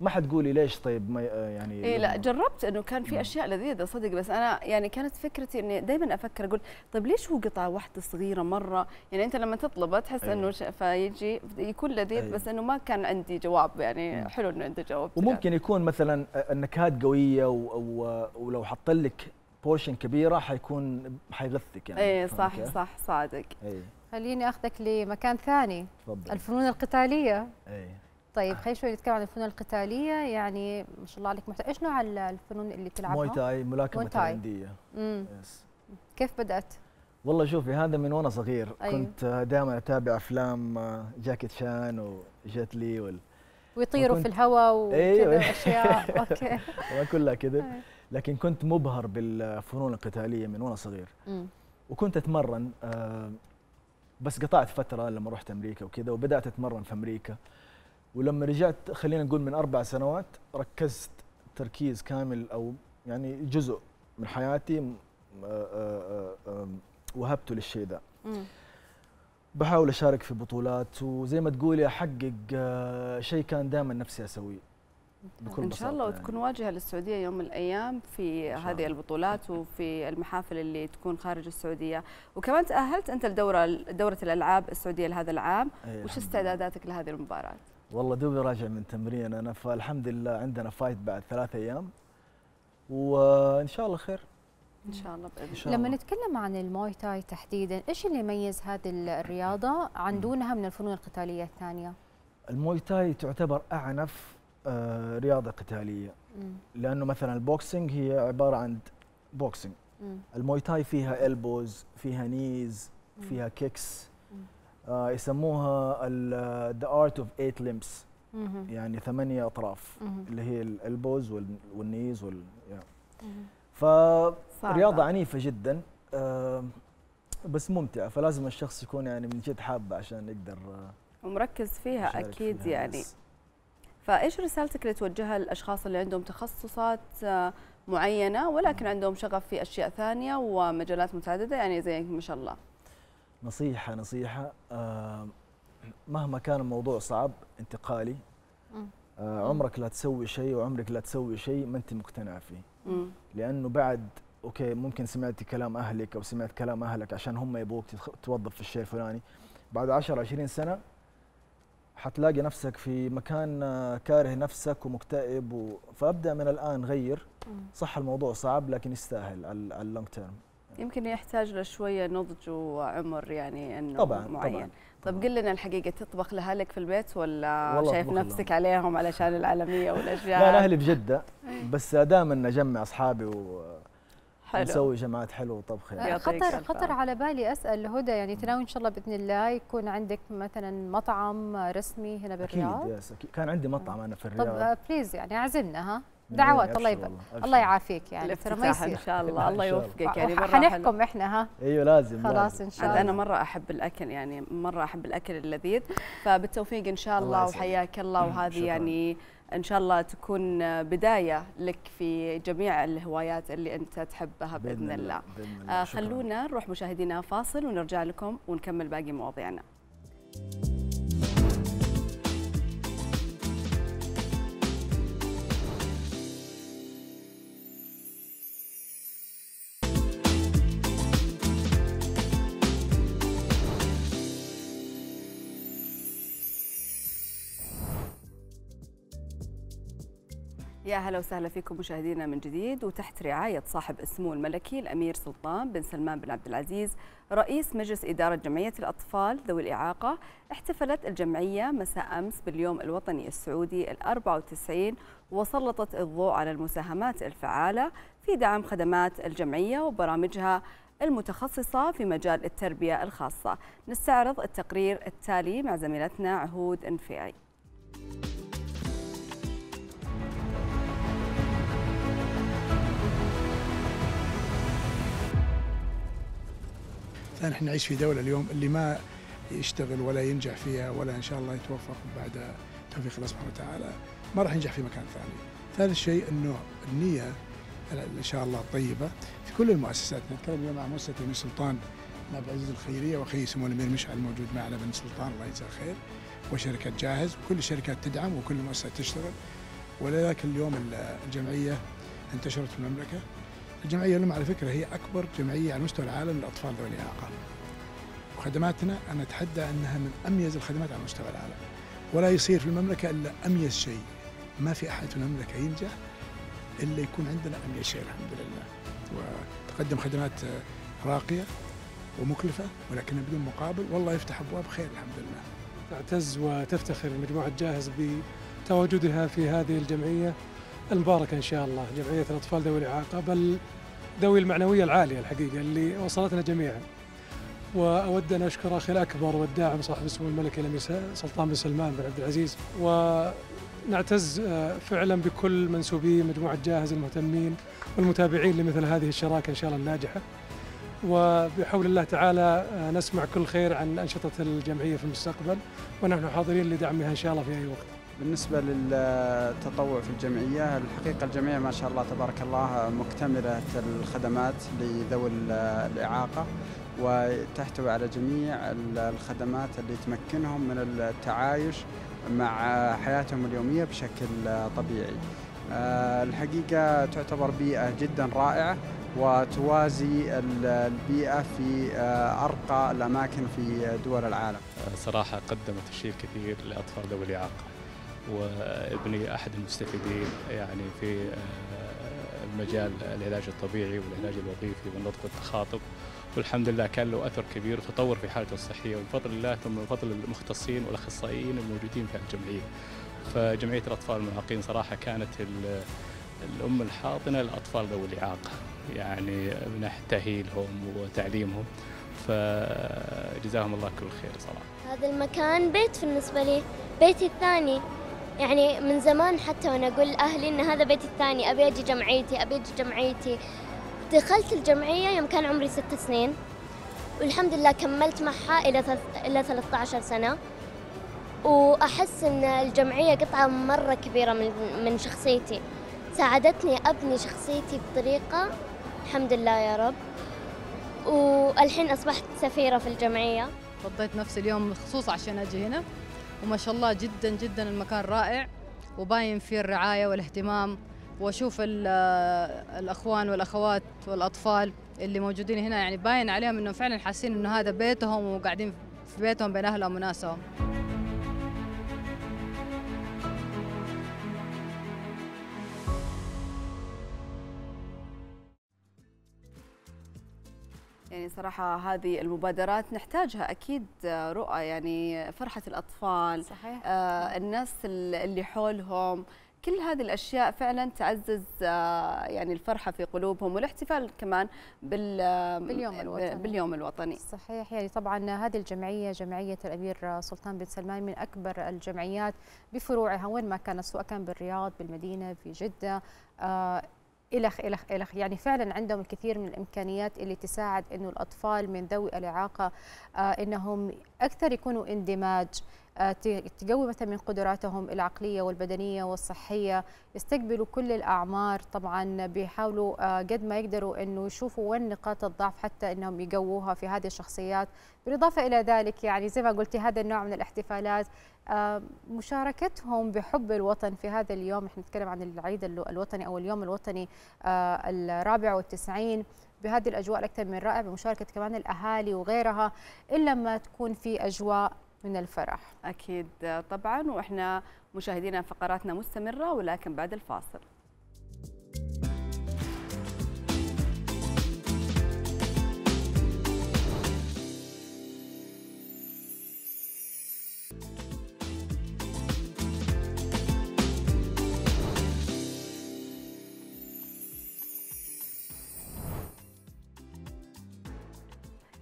ما حتقولي ليش طيب ما آه، يعني إيه لا جربت انه كان في نعم. اشياء لذيذه صدق بس انا يعني كانت فكرتي اني دائما افكر اقول طيب ليش هو قطعه واحده صغيره مره يعني انت لما تطلبه تحس أيوه. انه فيجي يكون لذيذ أيوه. بس انه ما كان عندي جواب يعني نعم. حلو انه انت جاوبت وممكن يعني. يكون مثلا النكهات قويه و... و... ولو حط لك بورشن كبيره حيكون حيغثك يعني اي صح صح صادق أيوه. خليني اخذك لمكان ثاني تفضل الفنون القتاليه اي طيب خلينا شوي نتكلم عن الفنون القتاليه يعني ما شاء الله عليك محت... ايش نوع الفنون اللي تلعبها؟ موي تاي ملاكمه تايلانديه يس كيف بدات؟ والله شوفي هذا من وانا صغير أيوه. كنت دائما اتابع افلام آه، جاكي شان وجيت لي وال... ويطيروا وكنت... في الهواء وكذا أيوه. اشياء اوكي كلها كذا أيوه. لكن كنت مبهر بالفنون القتاليه من وانا صغير مم. وكنت اتمرن آه، بس قطعت فتره لما رحت امريكا وكذا وبدات اتمرن في امريكا ولما رجعت خلينا نقول من اربع سنوات ركزت تركيز كامل او يعني جزء من حياتي آه، آه، آه، وهبته للشيء ذا بحاول اشارك في بطولات وزي ما تقولي احقق شيء كان دائما نفسي اسويه بكل ان شاء الله يعني. وتكون واجهه للسعوديه يوم من الايام في هذه البطولات وفي المحافل اللي تكون خارج السعوديه وكمان تاهلت انت لدوره دوره الالعاب السعوديه لهذا العام أيه وش استعداداتك لهذه المباراه والله دوبي راجع من تمرين انا فالحمد لله عندنا فايت بعد ثلاثة ايام وان شاء الله خير ان شاء الله باذن الله لما نتكلم عن الموي تاي تحديدا ايش اللي يميز هذه الرياضه عن دونها من الفنون القتاليه الثانيه الموي تاي تعتبر اعنف آه، رياضه قتاليه لانه مثلا البوكسينج هي عباره عن بوكسينج الموي تاي فيها البوز فيها نيز فيها كيكس آه، يسموها ذا ارت اوف ايت لمبس يعني ثمانيه اطراف اللي هي الالبوز والنيز وال فرياضه عنيفه جدا آه، بس ممتعه فلازم الشخص يكون يعني من جد حابه عشان يقدر ومركز فيها اكيد فيها يعني بس. فايش رسالتك اللي توجهها للاشخاص اللي عندهم تخصصات آه، معينه ولكن عندهم شغف في اشياء ثانيه ومجالات متعدده يعني زيك ما شاء الله نصيحه نصيحه آه، مهما كان الموضوع صعب انتقالي آه، عمرك لا تسوي شيء وعمرك لا تسوي شيء ما انت مقتنع فيه لانه بعد اوكي ممكن سمعت كلام اهلك او سمعت كلام اهلك عشان هم يبغوك توظف في الشيء الفلاني بعد 10 20 سنه حتلاقي نفسك في مكان آه، كاره نفسك ومكتئب و... فابدا من الان غير صح الموضوع صعب لكن يستاهل على اللونج تيرم يمكن يحتاج لشويه نضج وعمر يعني انه طبعًا معين طبعًا طب قل لنا الحقيقه تطبخ لاهلك في البيت ولا شايف نفسك لهم. عليهم علشان العالميه والاشياء لا اهلي بجده إيه. بس دائما اجمع اصحابي و حلو نسوي جماعات حلو وطبخ يعني. آه، خطر خطر على بالي اسال هدى يعني تناوي ان شاء الله باذن الله يكون عندك مثلا مطعم رسمي هنا بالرياض اكيد يس كان عندي مطعم انا في الرياض طب آه، بليز يعني اعزمنا ها إيه، دعوات الله يبارك الله يعافيك يعني ترى ما يصير ان شاء الله الله يوفقك يعني آه، حنحكم احنا ها ايوه لازم خلاص ان شاء الله انا مره احب الاكل يعني مره احب الاكل اللذيذ فبالتوفيق ان شاء الله, الله وحياك الله إيه، وهذه يعني ان شاء الله تكون بدايه لك في جميع الهوايات اللي انت تحبها باذن, الله, الله. آه خلونا نروح مشاهدينا فاصل ونرجع لكم ونكمل باقي مواضيعنا يا هلا وسهلا فيكم مشاهدينا من جديد وتحت رعاية صاحب السمو الملكي الأمير سلطان بن سلمان بن عبد العزيز رئيس مجلس إدارة جمعية الأطفال ذوي الإعاقة احتفلت الجمعية مساء أمس باليوم الوطني السعودي الأربع وتسعين وسلطت الضوء على المساهمات الفعالة في دعم خدمات الجمعية وبرامجها المتخصصة في مجال التربية الخاصة نستعرض التقرير التالي مع زميلتنا عهود انفيعي فنحن نعيش في دولة اليوم اللي ما يشتغل ولا ينجح فيها ولا إن شاء الله يتوفق بعد توفيق الله سبحانه وتعالى ما راح ينجح في مكان ثاني ثالث شيء أنه النية إن شاء الله طيبه في كل المؤسسات نتكلم اليوم مع مؤسسة بن سلطان عبد العزيز الخيرية وأخي سمو الأمير مشعل موجود معنا بن سلطان الله يجزاه خير وشركة جاهز وكل الشركات تدعم وكل المؤسسات تشتغل ولذلك اليوم الجمعية انتشرت في المملكة الجمعية لما على فكرة هي أكبر جمعية على مستوى العالم للأطفال ذوي الإعاقة وخدماتنا أنا أتحدى أنها من أميز الخدمات على مستوى العالم ولا يصير في المملكة إلا أميز شيء ما في أحد في المملكة ينجح إلا يكون عندنا أميز شيء الحمد لله وتقدم خدمات آه، راقية ومكلفة ولكنها بدون مقابل والله يفتح أبواب خير الحمد لله تعتز وتفتخر مجموعة جاهز بتواجدها في هذه الجمعية المباركة إن شاء الله جمعية الأطفال ذوي الإعاقة بل ذوي المعنوية العالية الحقيقة اللي وصلتنا جميعا وأود أن أشكر أخي الأكبر والداعم صاحب السمو الملكي الأمير سلطان بن سلمان بن عبد العزيز ونعتز آه، فعلا بكل منسوبي مجموعة جاهز المهتمين والمتابعين لمثل هذه الشراكة إن شاء الله الناجحة وبحول الله تعالى آه، نسمع كل خير عن أنشطة الجمعية في المستقبل ونحن حاضرين لدعمها إن شاء الله في أي وقت بالنسبة للتطوع في الجمعية الحقيقة الجمعية ما شاء الله تبارك الله مكتملة الخدمات لذوي الإعاقة وتحتوي على جميع الخدمات اللي تمكنهم من التعايش مع حياتهم اليومية بشكل طبيعي آه، الحقيقة تعتبر بيئة جدا رائعة وتوازي البيئة في آه، أرقى الأماكن في دول العالم آه، صراحة قدمت الشيء الكثير لأطفال ذوي الإعاقة وابني احد المستفيدين يعني في آه، مجال العلاج الطبيعي والعلاج الوظيفي والنطق والتخاطب والحمد لله كان له اثر كبير وتطور في حالته الصحيه وبفضل الله ثم بفضل المختصين والاخصائيين الموجودين في الجمعيه. فجمعيه الاطفال المعاقين صراحه كانت الام الحاضنه لاطفال ذوي الاعاقه يعني من ناحيه تاهيلهم وتعليمهم فجزاهم الله كل خير صراحه. هذا المكان بيت بالنسبه لي، بيتي الثاني يعني من زمان حتى وانا اقول لاهلي ان هذا بيتي الثاني ابي اجي جمعيتي ابي اجي جمعيتي دخلت الجمعيه يوم كان عمري ست سنين والحمد لله كملت معها الى الى 13 سنه واحس ان الجمعيه قطعه مره كبيره من من شخصيتي ساعدتني ابني شخصيتي بطريقه الحمد لله يا رب والحين اصبحت سفيره في الجمعيه فضيت نفس اليوم خصوصا عشان اجي هنا وما شاء الله جدا جدا المكان رائع وباين فيه الرعاية والاهتمام واشوف آه، الاخوان والاخوات والاطفال اللي موجودين هنا يعني باين عليهم انهم فعلا حاسين انه هذا بيتهم وقاعدين في بيتهم بين اهلهم وناسهم يعني صراحة هذه المبادرات نحتاجها أكيد آه، رؤى يعني فرحة الأطفال صحيح. آه الناس اللي حولهم كل هذه الأشياء فعلا تعزز آه يعني الفرحة في قلوبهم والاحتفال كمان بال باليوم آه، الوطني باليوم الوطني صحيح يعني طبعا هذه الجمعية جمعية الأمير سلطان بن سلمان من أكبر الجمعيات بفروعها وين ما كانت سواء كان بالرياض بالمدينة في جدة آه إلخ إلخ إلخ يعني فعلا عندهم الكثير من الإمكانيات اللي تساعد أنه الأطفال من ذوي الإعاقة آه، أنهم أكثر يكونوا اندماج آه، تقوي مثلا من قدراتهم العقلية والبدنية والصحية يستقبلوا كل الأعمار طبعا بيحاولوا آه، قد ما يقدروا أنه يشوفوا وين نقاط الضعف حتى أنهم يقووها في هذه الشخصيات بالإضافة إلى ذلك يعني زي ما قلتي هذا النوع من الاحتفالات آه، مشاركتهم بحب الوطن في هذا اليوم نحن نتكلم عن العيد الوطني أو اليوم الوطني آه، الرابع والتسعين بهذه الأجواء الأكثر من رائع بمشاركة كمان الأهالي وغيرها إلا ما تكون في أجواء من الفرح أكيد طبعا وإحنا مشاهدينا فقراتنا مستمرة ولكن بعد الفاصل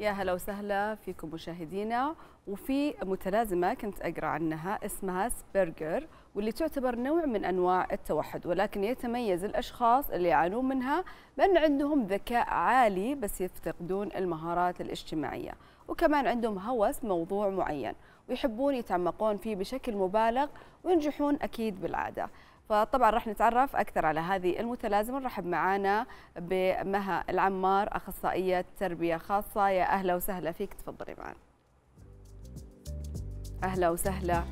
يا هلا وسهلا فيكم مشاهدينا وفي متلازمة كنت أقرأ عنها اسمها سبرجر واللي تعتبر نوع من أنواع التوحد ولكن يتميز الأشخاص اللي يعانون منها بأن عندهم ذكاء عالي بس يفتقدون المهارات الاجتماعية وكمان عندهم هوس موضوع معين ويحبون يتعمقون فيه بشكل مبالغ وينجحون أكيد بالعادة فطبعا راح نتعرف اكثر على هذه المتلازمه نرحب معانا بمها العمار اخصائيه تربيه خاصه يا اهلا وسهلا فيك تفضلي معنا اهلا وسهلا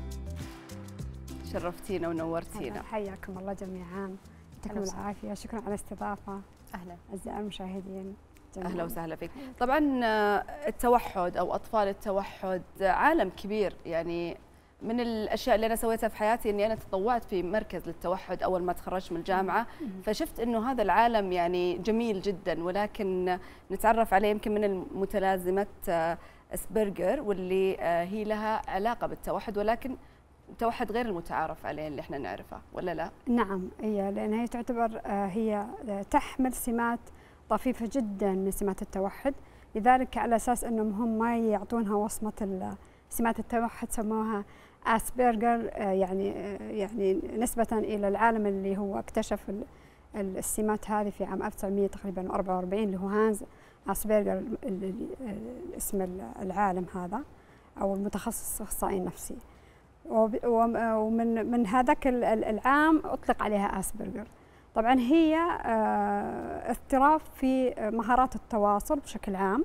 شرفتينا ونورتينا حياكم الله جميعا يعطيكم العافيه شكرا على الاستضافه اهلا اعزائي المشاهدين اهلا وسهلا فيك طبعا آه، التوحد او اطفال التوحد آه، عالم كبير يعني من الاشياء اللي انا سويتها في حياتي اني انا تطوعت في مركز للتوحد اول ما تخرجت من الجامعه فشفت انه هذا العالم يعني جميل جدا ولكن نتعرف عليه يمكن من متلازمه آه، اسبرجر واللي آه، هي لها علاقه بالتوحد ولكن التوحد غير المتعارف عليه اللي احنا نعرفه ولا لا؟ نعم هي إيه، لان هي تعتبر آه، هي تحمل سمات طفيفه جدا من سمات التوحد لذلك على اساس انهم هم ما يعطونها وصمه سمات التوحد سموها اسبرجر آه، يعني آه، يعني نسبه الى العالم اللي هو اكتشف السمات هذه في عام 1900 تقريبا 44 اللي هو هانز اسبرجر اسم العالم هذا او المتخصص اخصائي النفسي ومن من هذاك العام اطلق عليها اسبرجر طبعا هي آه، اضطراب في مهارات التواصل بشكل عام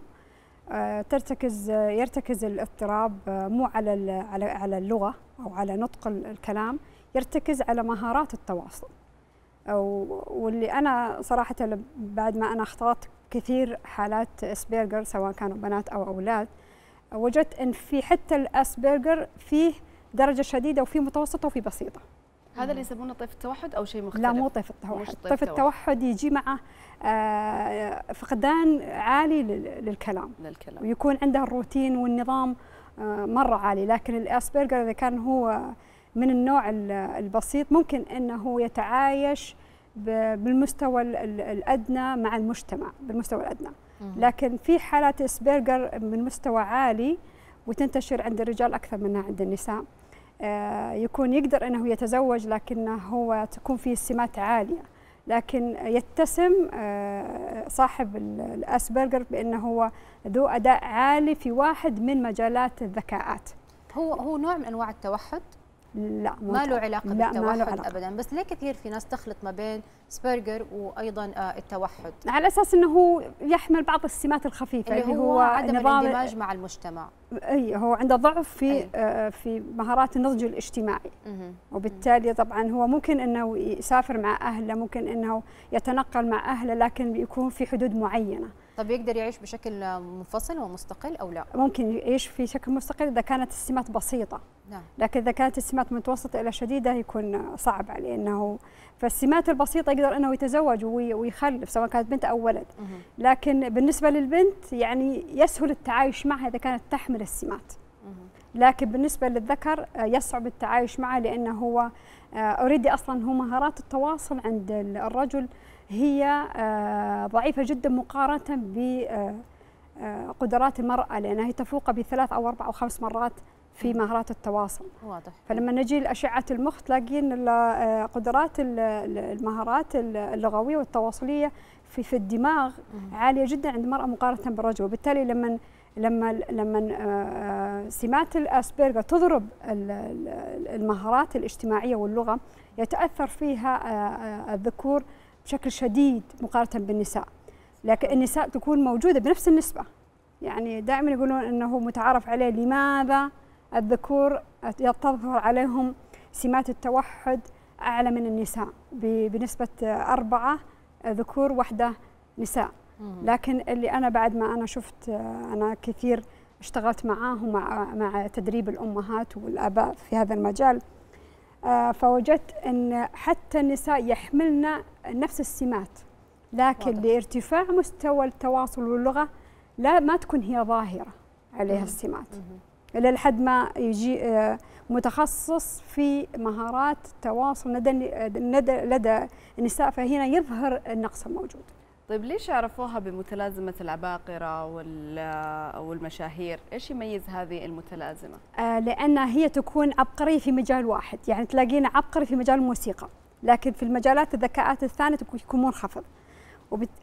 آه، ترتكز آه، يرتكز الاضطراب آه، مو على على اللغه او على نطق الكلام يرتكز على مهارات التواصل واللي انا صراحه بعد ما انا اخطات كثير حالات اسبرجر سواء كانوا بنات او اولاد وجدت ان في حتى الاسبرجر فيه درجه شديده وفي متوسطه وفي بسيطه هذا اللي يسمونه طيف التوحد او شيء مختلف؟ لا مو طيف التوحد، طيف, التوحد يجي معه آه، فقدان عالي للكلام للكلام ويكون عنده الروتين والنظام آه، مره عالي، لكن الاسبرجر اذا كان هو من النوع البسيط ممكن انه يتعايش بالمستوى الادنى مع المجتمع بالمستوى الادنى، لكن في حالات اسبرجر من مستوى عالي وتنتشر عند الرجال اكثر منها عند النساء. آه، يكون يقدر انه يتزوج لكنه هو تكون فيه السمات عاليه لكن يتسم آه، صاحب الاسبرجر بانه هو ذو اداء عالي في واحد من مجالات الذكاءات هو هو نوع من انواع التوحد لا ما له علاقه لا بالتوحد له علاقة. ابدا بس ليه كثير في ناس تخلط ما بين سبرجر وايضا آه، التوحد على اساس انه هو يحمل بعض السمات الخفيفه اللي, اللي هو, هو عدم الاندماج مع المجتمع اي هو عنده ضعف في آه في مهارات النضج الاجتماعي مه. وبالتالي طبعا هو ممكن انه يسافر مع اهله ممكن انه يتنقل مع اهله لكن بيكون في حدود معينه طب يقدر يعيش بشكل منفصل ومستقل او لا ممكن يعيش في شكل مستقل اذا كانت السمات بسيطه نعم. لكن اذا كانت السمات متوسطه الى شديده يكون صعب عليه انه فالسمات البسيطة يقدر أنه يتزوج ويخلف سواء كانت بنت أو ولد لكن بالنسبة للبنت يعني يسهل التعايش معها إذا كانت تحمل السمات لكن بالنسبة للذكر يصعب التعايش معه لأنه هو أوريدي آه، أصلا هو مهارات التواصل عند الرجل هي آه، ضعيفة جدا مقارنة بقدرات آه، المرأة لأنها تفوق بثلاث أو أربع أو خمس مرات في مهارات التواصل واضح فلما نجي لاشعه المخ تلاقين آه، قدرات المهارات اللغويه والتواصليه في في الدماغ عاليه جدا عند المراه مقارنه بالرجل وبالتالي لما لما لما آه، آه، سمات الاسبرجر تضرب المهارات الاجتماعيه واللغه يتاثر فيها الذكور بشكل شديد مقارنه بالنساء لكن النساء تكون موجوده بنفس النسبه يعني دائما يقولون انه متعارف عليه لماذا الذكور تظهر عليهم سمات التوحد أعلى من النساء بنسبة أربعة ذكور واحدة نساء لكن اللي أنا بعد ما أنا شفت أنا كثير اشتغلت معاهم مع, مع تدريب الأمهات والآباء في هذا المجال آه، فوجدت أن حتى النساء يحملن نفس السمات لكن واضح. لارتفاع مستوى التواصل واللغة لا ما تكون هي ظاهرة عليها السمات الى لحد ما يجي آه، متخصص في مهارات التواصل لدى لدى النساء فهنا يظهر النقص الموجود طيب ليش عرفوها بمتلازمة العباقرة والمشاهير؟ إيش يميز هذه المتلازمة؟ آه، لأن هي تكون عبقرية في مجال واحد، يعني تلاقينا عبقري في مجال الموسيقى، لكن في المجالات الذكاءات الثانية يكون منخفض.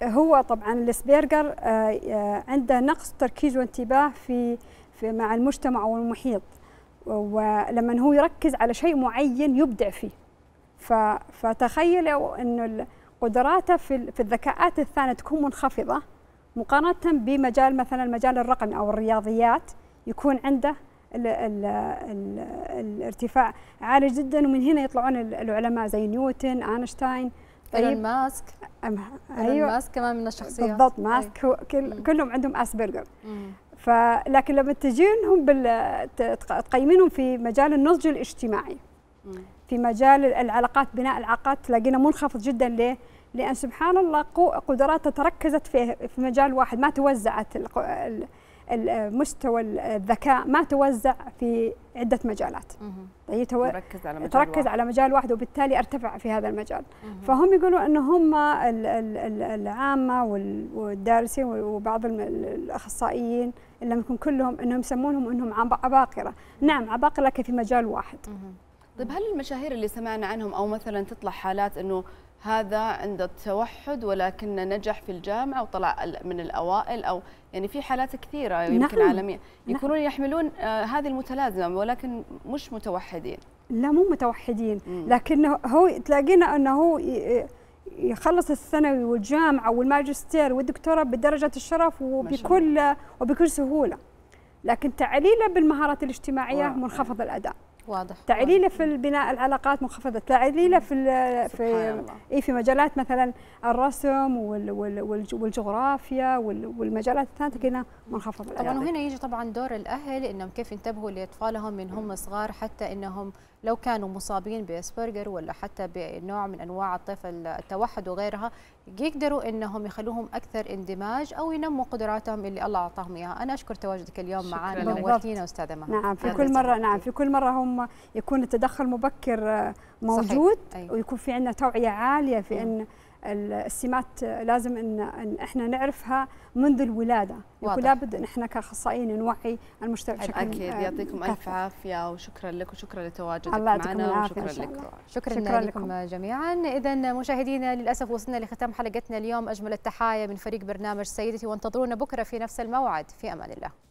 هو طبعا السبيرجر آه، عنده نقص تركيز وانتباه في في مع المجتمع والمحيط ولما هو يركز على شيء معين يبدع فيه فتخيلوا انه قدراته في في الذكاءات الثانيه تكون منخفضه مقارنه بمجال مثلا المجال الرقمي او الرياضيات يكون عنده الـ الـ الـ الارتفاع عالي جدا ومن هنا يطلعون العلماء زي نيوتن اينشتاين طيب. ايلون ماسك ايلون أيوه ماسك كمان من الشخصيات بالضبط ماسك أيوه. كل كلهم عندهم اسبرجر فلكن لما تجينهم بال... تقيمينهم في مجال النضج الاجتماعي في مجال العلاقات بناء العلاقات تلاقينا منخفض جدا ليه؟ لان سبحان الله قدراتها تركزت في في مجال واحد ما توزعت مستوى الذكاء ما توزع في عده مجالات يعني تو... تركز على مجال تركز واحد. على مجال واحد وبالتالي ارتفع في هذا المجال فهم يقولوا ان هم العامه والدارسين وبعض الاخصائيين ان لم يكون كلهم انهم يسمونهم انهم عباقره نعم عباقره لكن في مجال واحد طيب هل المشاهير اللي سمعنا عنهم او مثلا تطلع حالات انه هذا عنده التوحد ولكن نجح في الجامعه وطلع من الاوائل او يعني في حالات كثيره يمكن نعم. عالميه يكونون نعم. يحملون آه، هذه المتلازمه ولكن مش متوحدين لا مو متوحدين لكن هو تلاقينا انه هو يخلص الثانوي والجامعه والماجستير والدكتوراه بدرجه الشرف وبكل وبكل سهوله لكن تعليله بالمهارات الاجتماعيه منخفض الاداء واضح تعليله واضح. في بناء العلاقات منخفضه تعليله في في اي في مجالات مثلا الرسم والجغرافيا والمجالات الثانيه كنا منخفضه طبعا وهنا يجي طبعا دور الاهل انهم كيف ينتبهوا لاطفالهم من هم صغار حتى انهم لو كانوا مصابين باسبرجر ولا حتى بنوع من انواع الطيف التوحد وغيرها يقدروا انهم يخلوهم اكثر اندماج او ينموا قدراتهم اللي الله اعطاهم اياها انا اشكر تواجدك اليوم معنا نورتينا استاذه مها نعم في كل مره نعم في كل مره هم يكون التدخل مبكر آه، موجود صحيح. أيوة. ويكون في عندنا توعيه عاليه في أيوة. ان السمات لازم ان, احنا نعرفها منذ الولاده يكون لابد ان احنا كاخصائيين نوعي المجتمع بشكل اكيد آه، يعطيكم الف عافيه وشكرا لك وشكرا لتواجدك معنا وشكرا لك شكرا, شكرا, شكرا لكم, لكم جميعا اذا مشاهدينا للاسف وصلنا لختام حلقتنا اليوم اجمل التحايا من فريق برنامج سيدتي وانتظرونا بكره في نفس الموعد في امان الله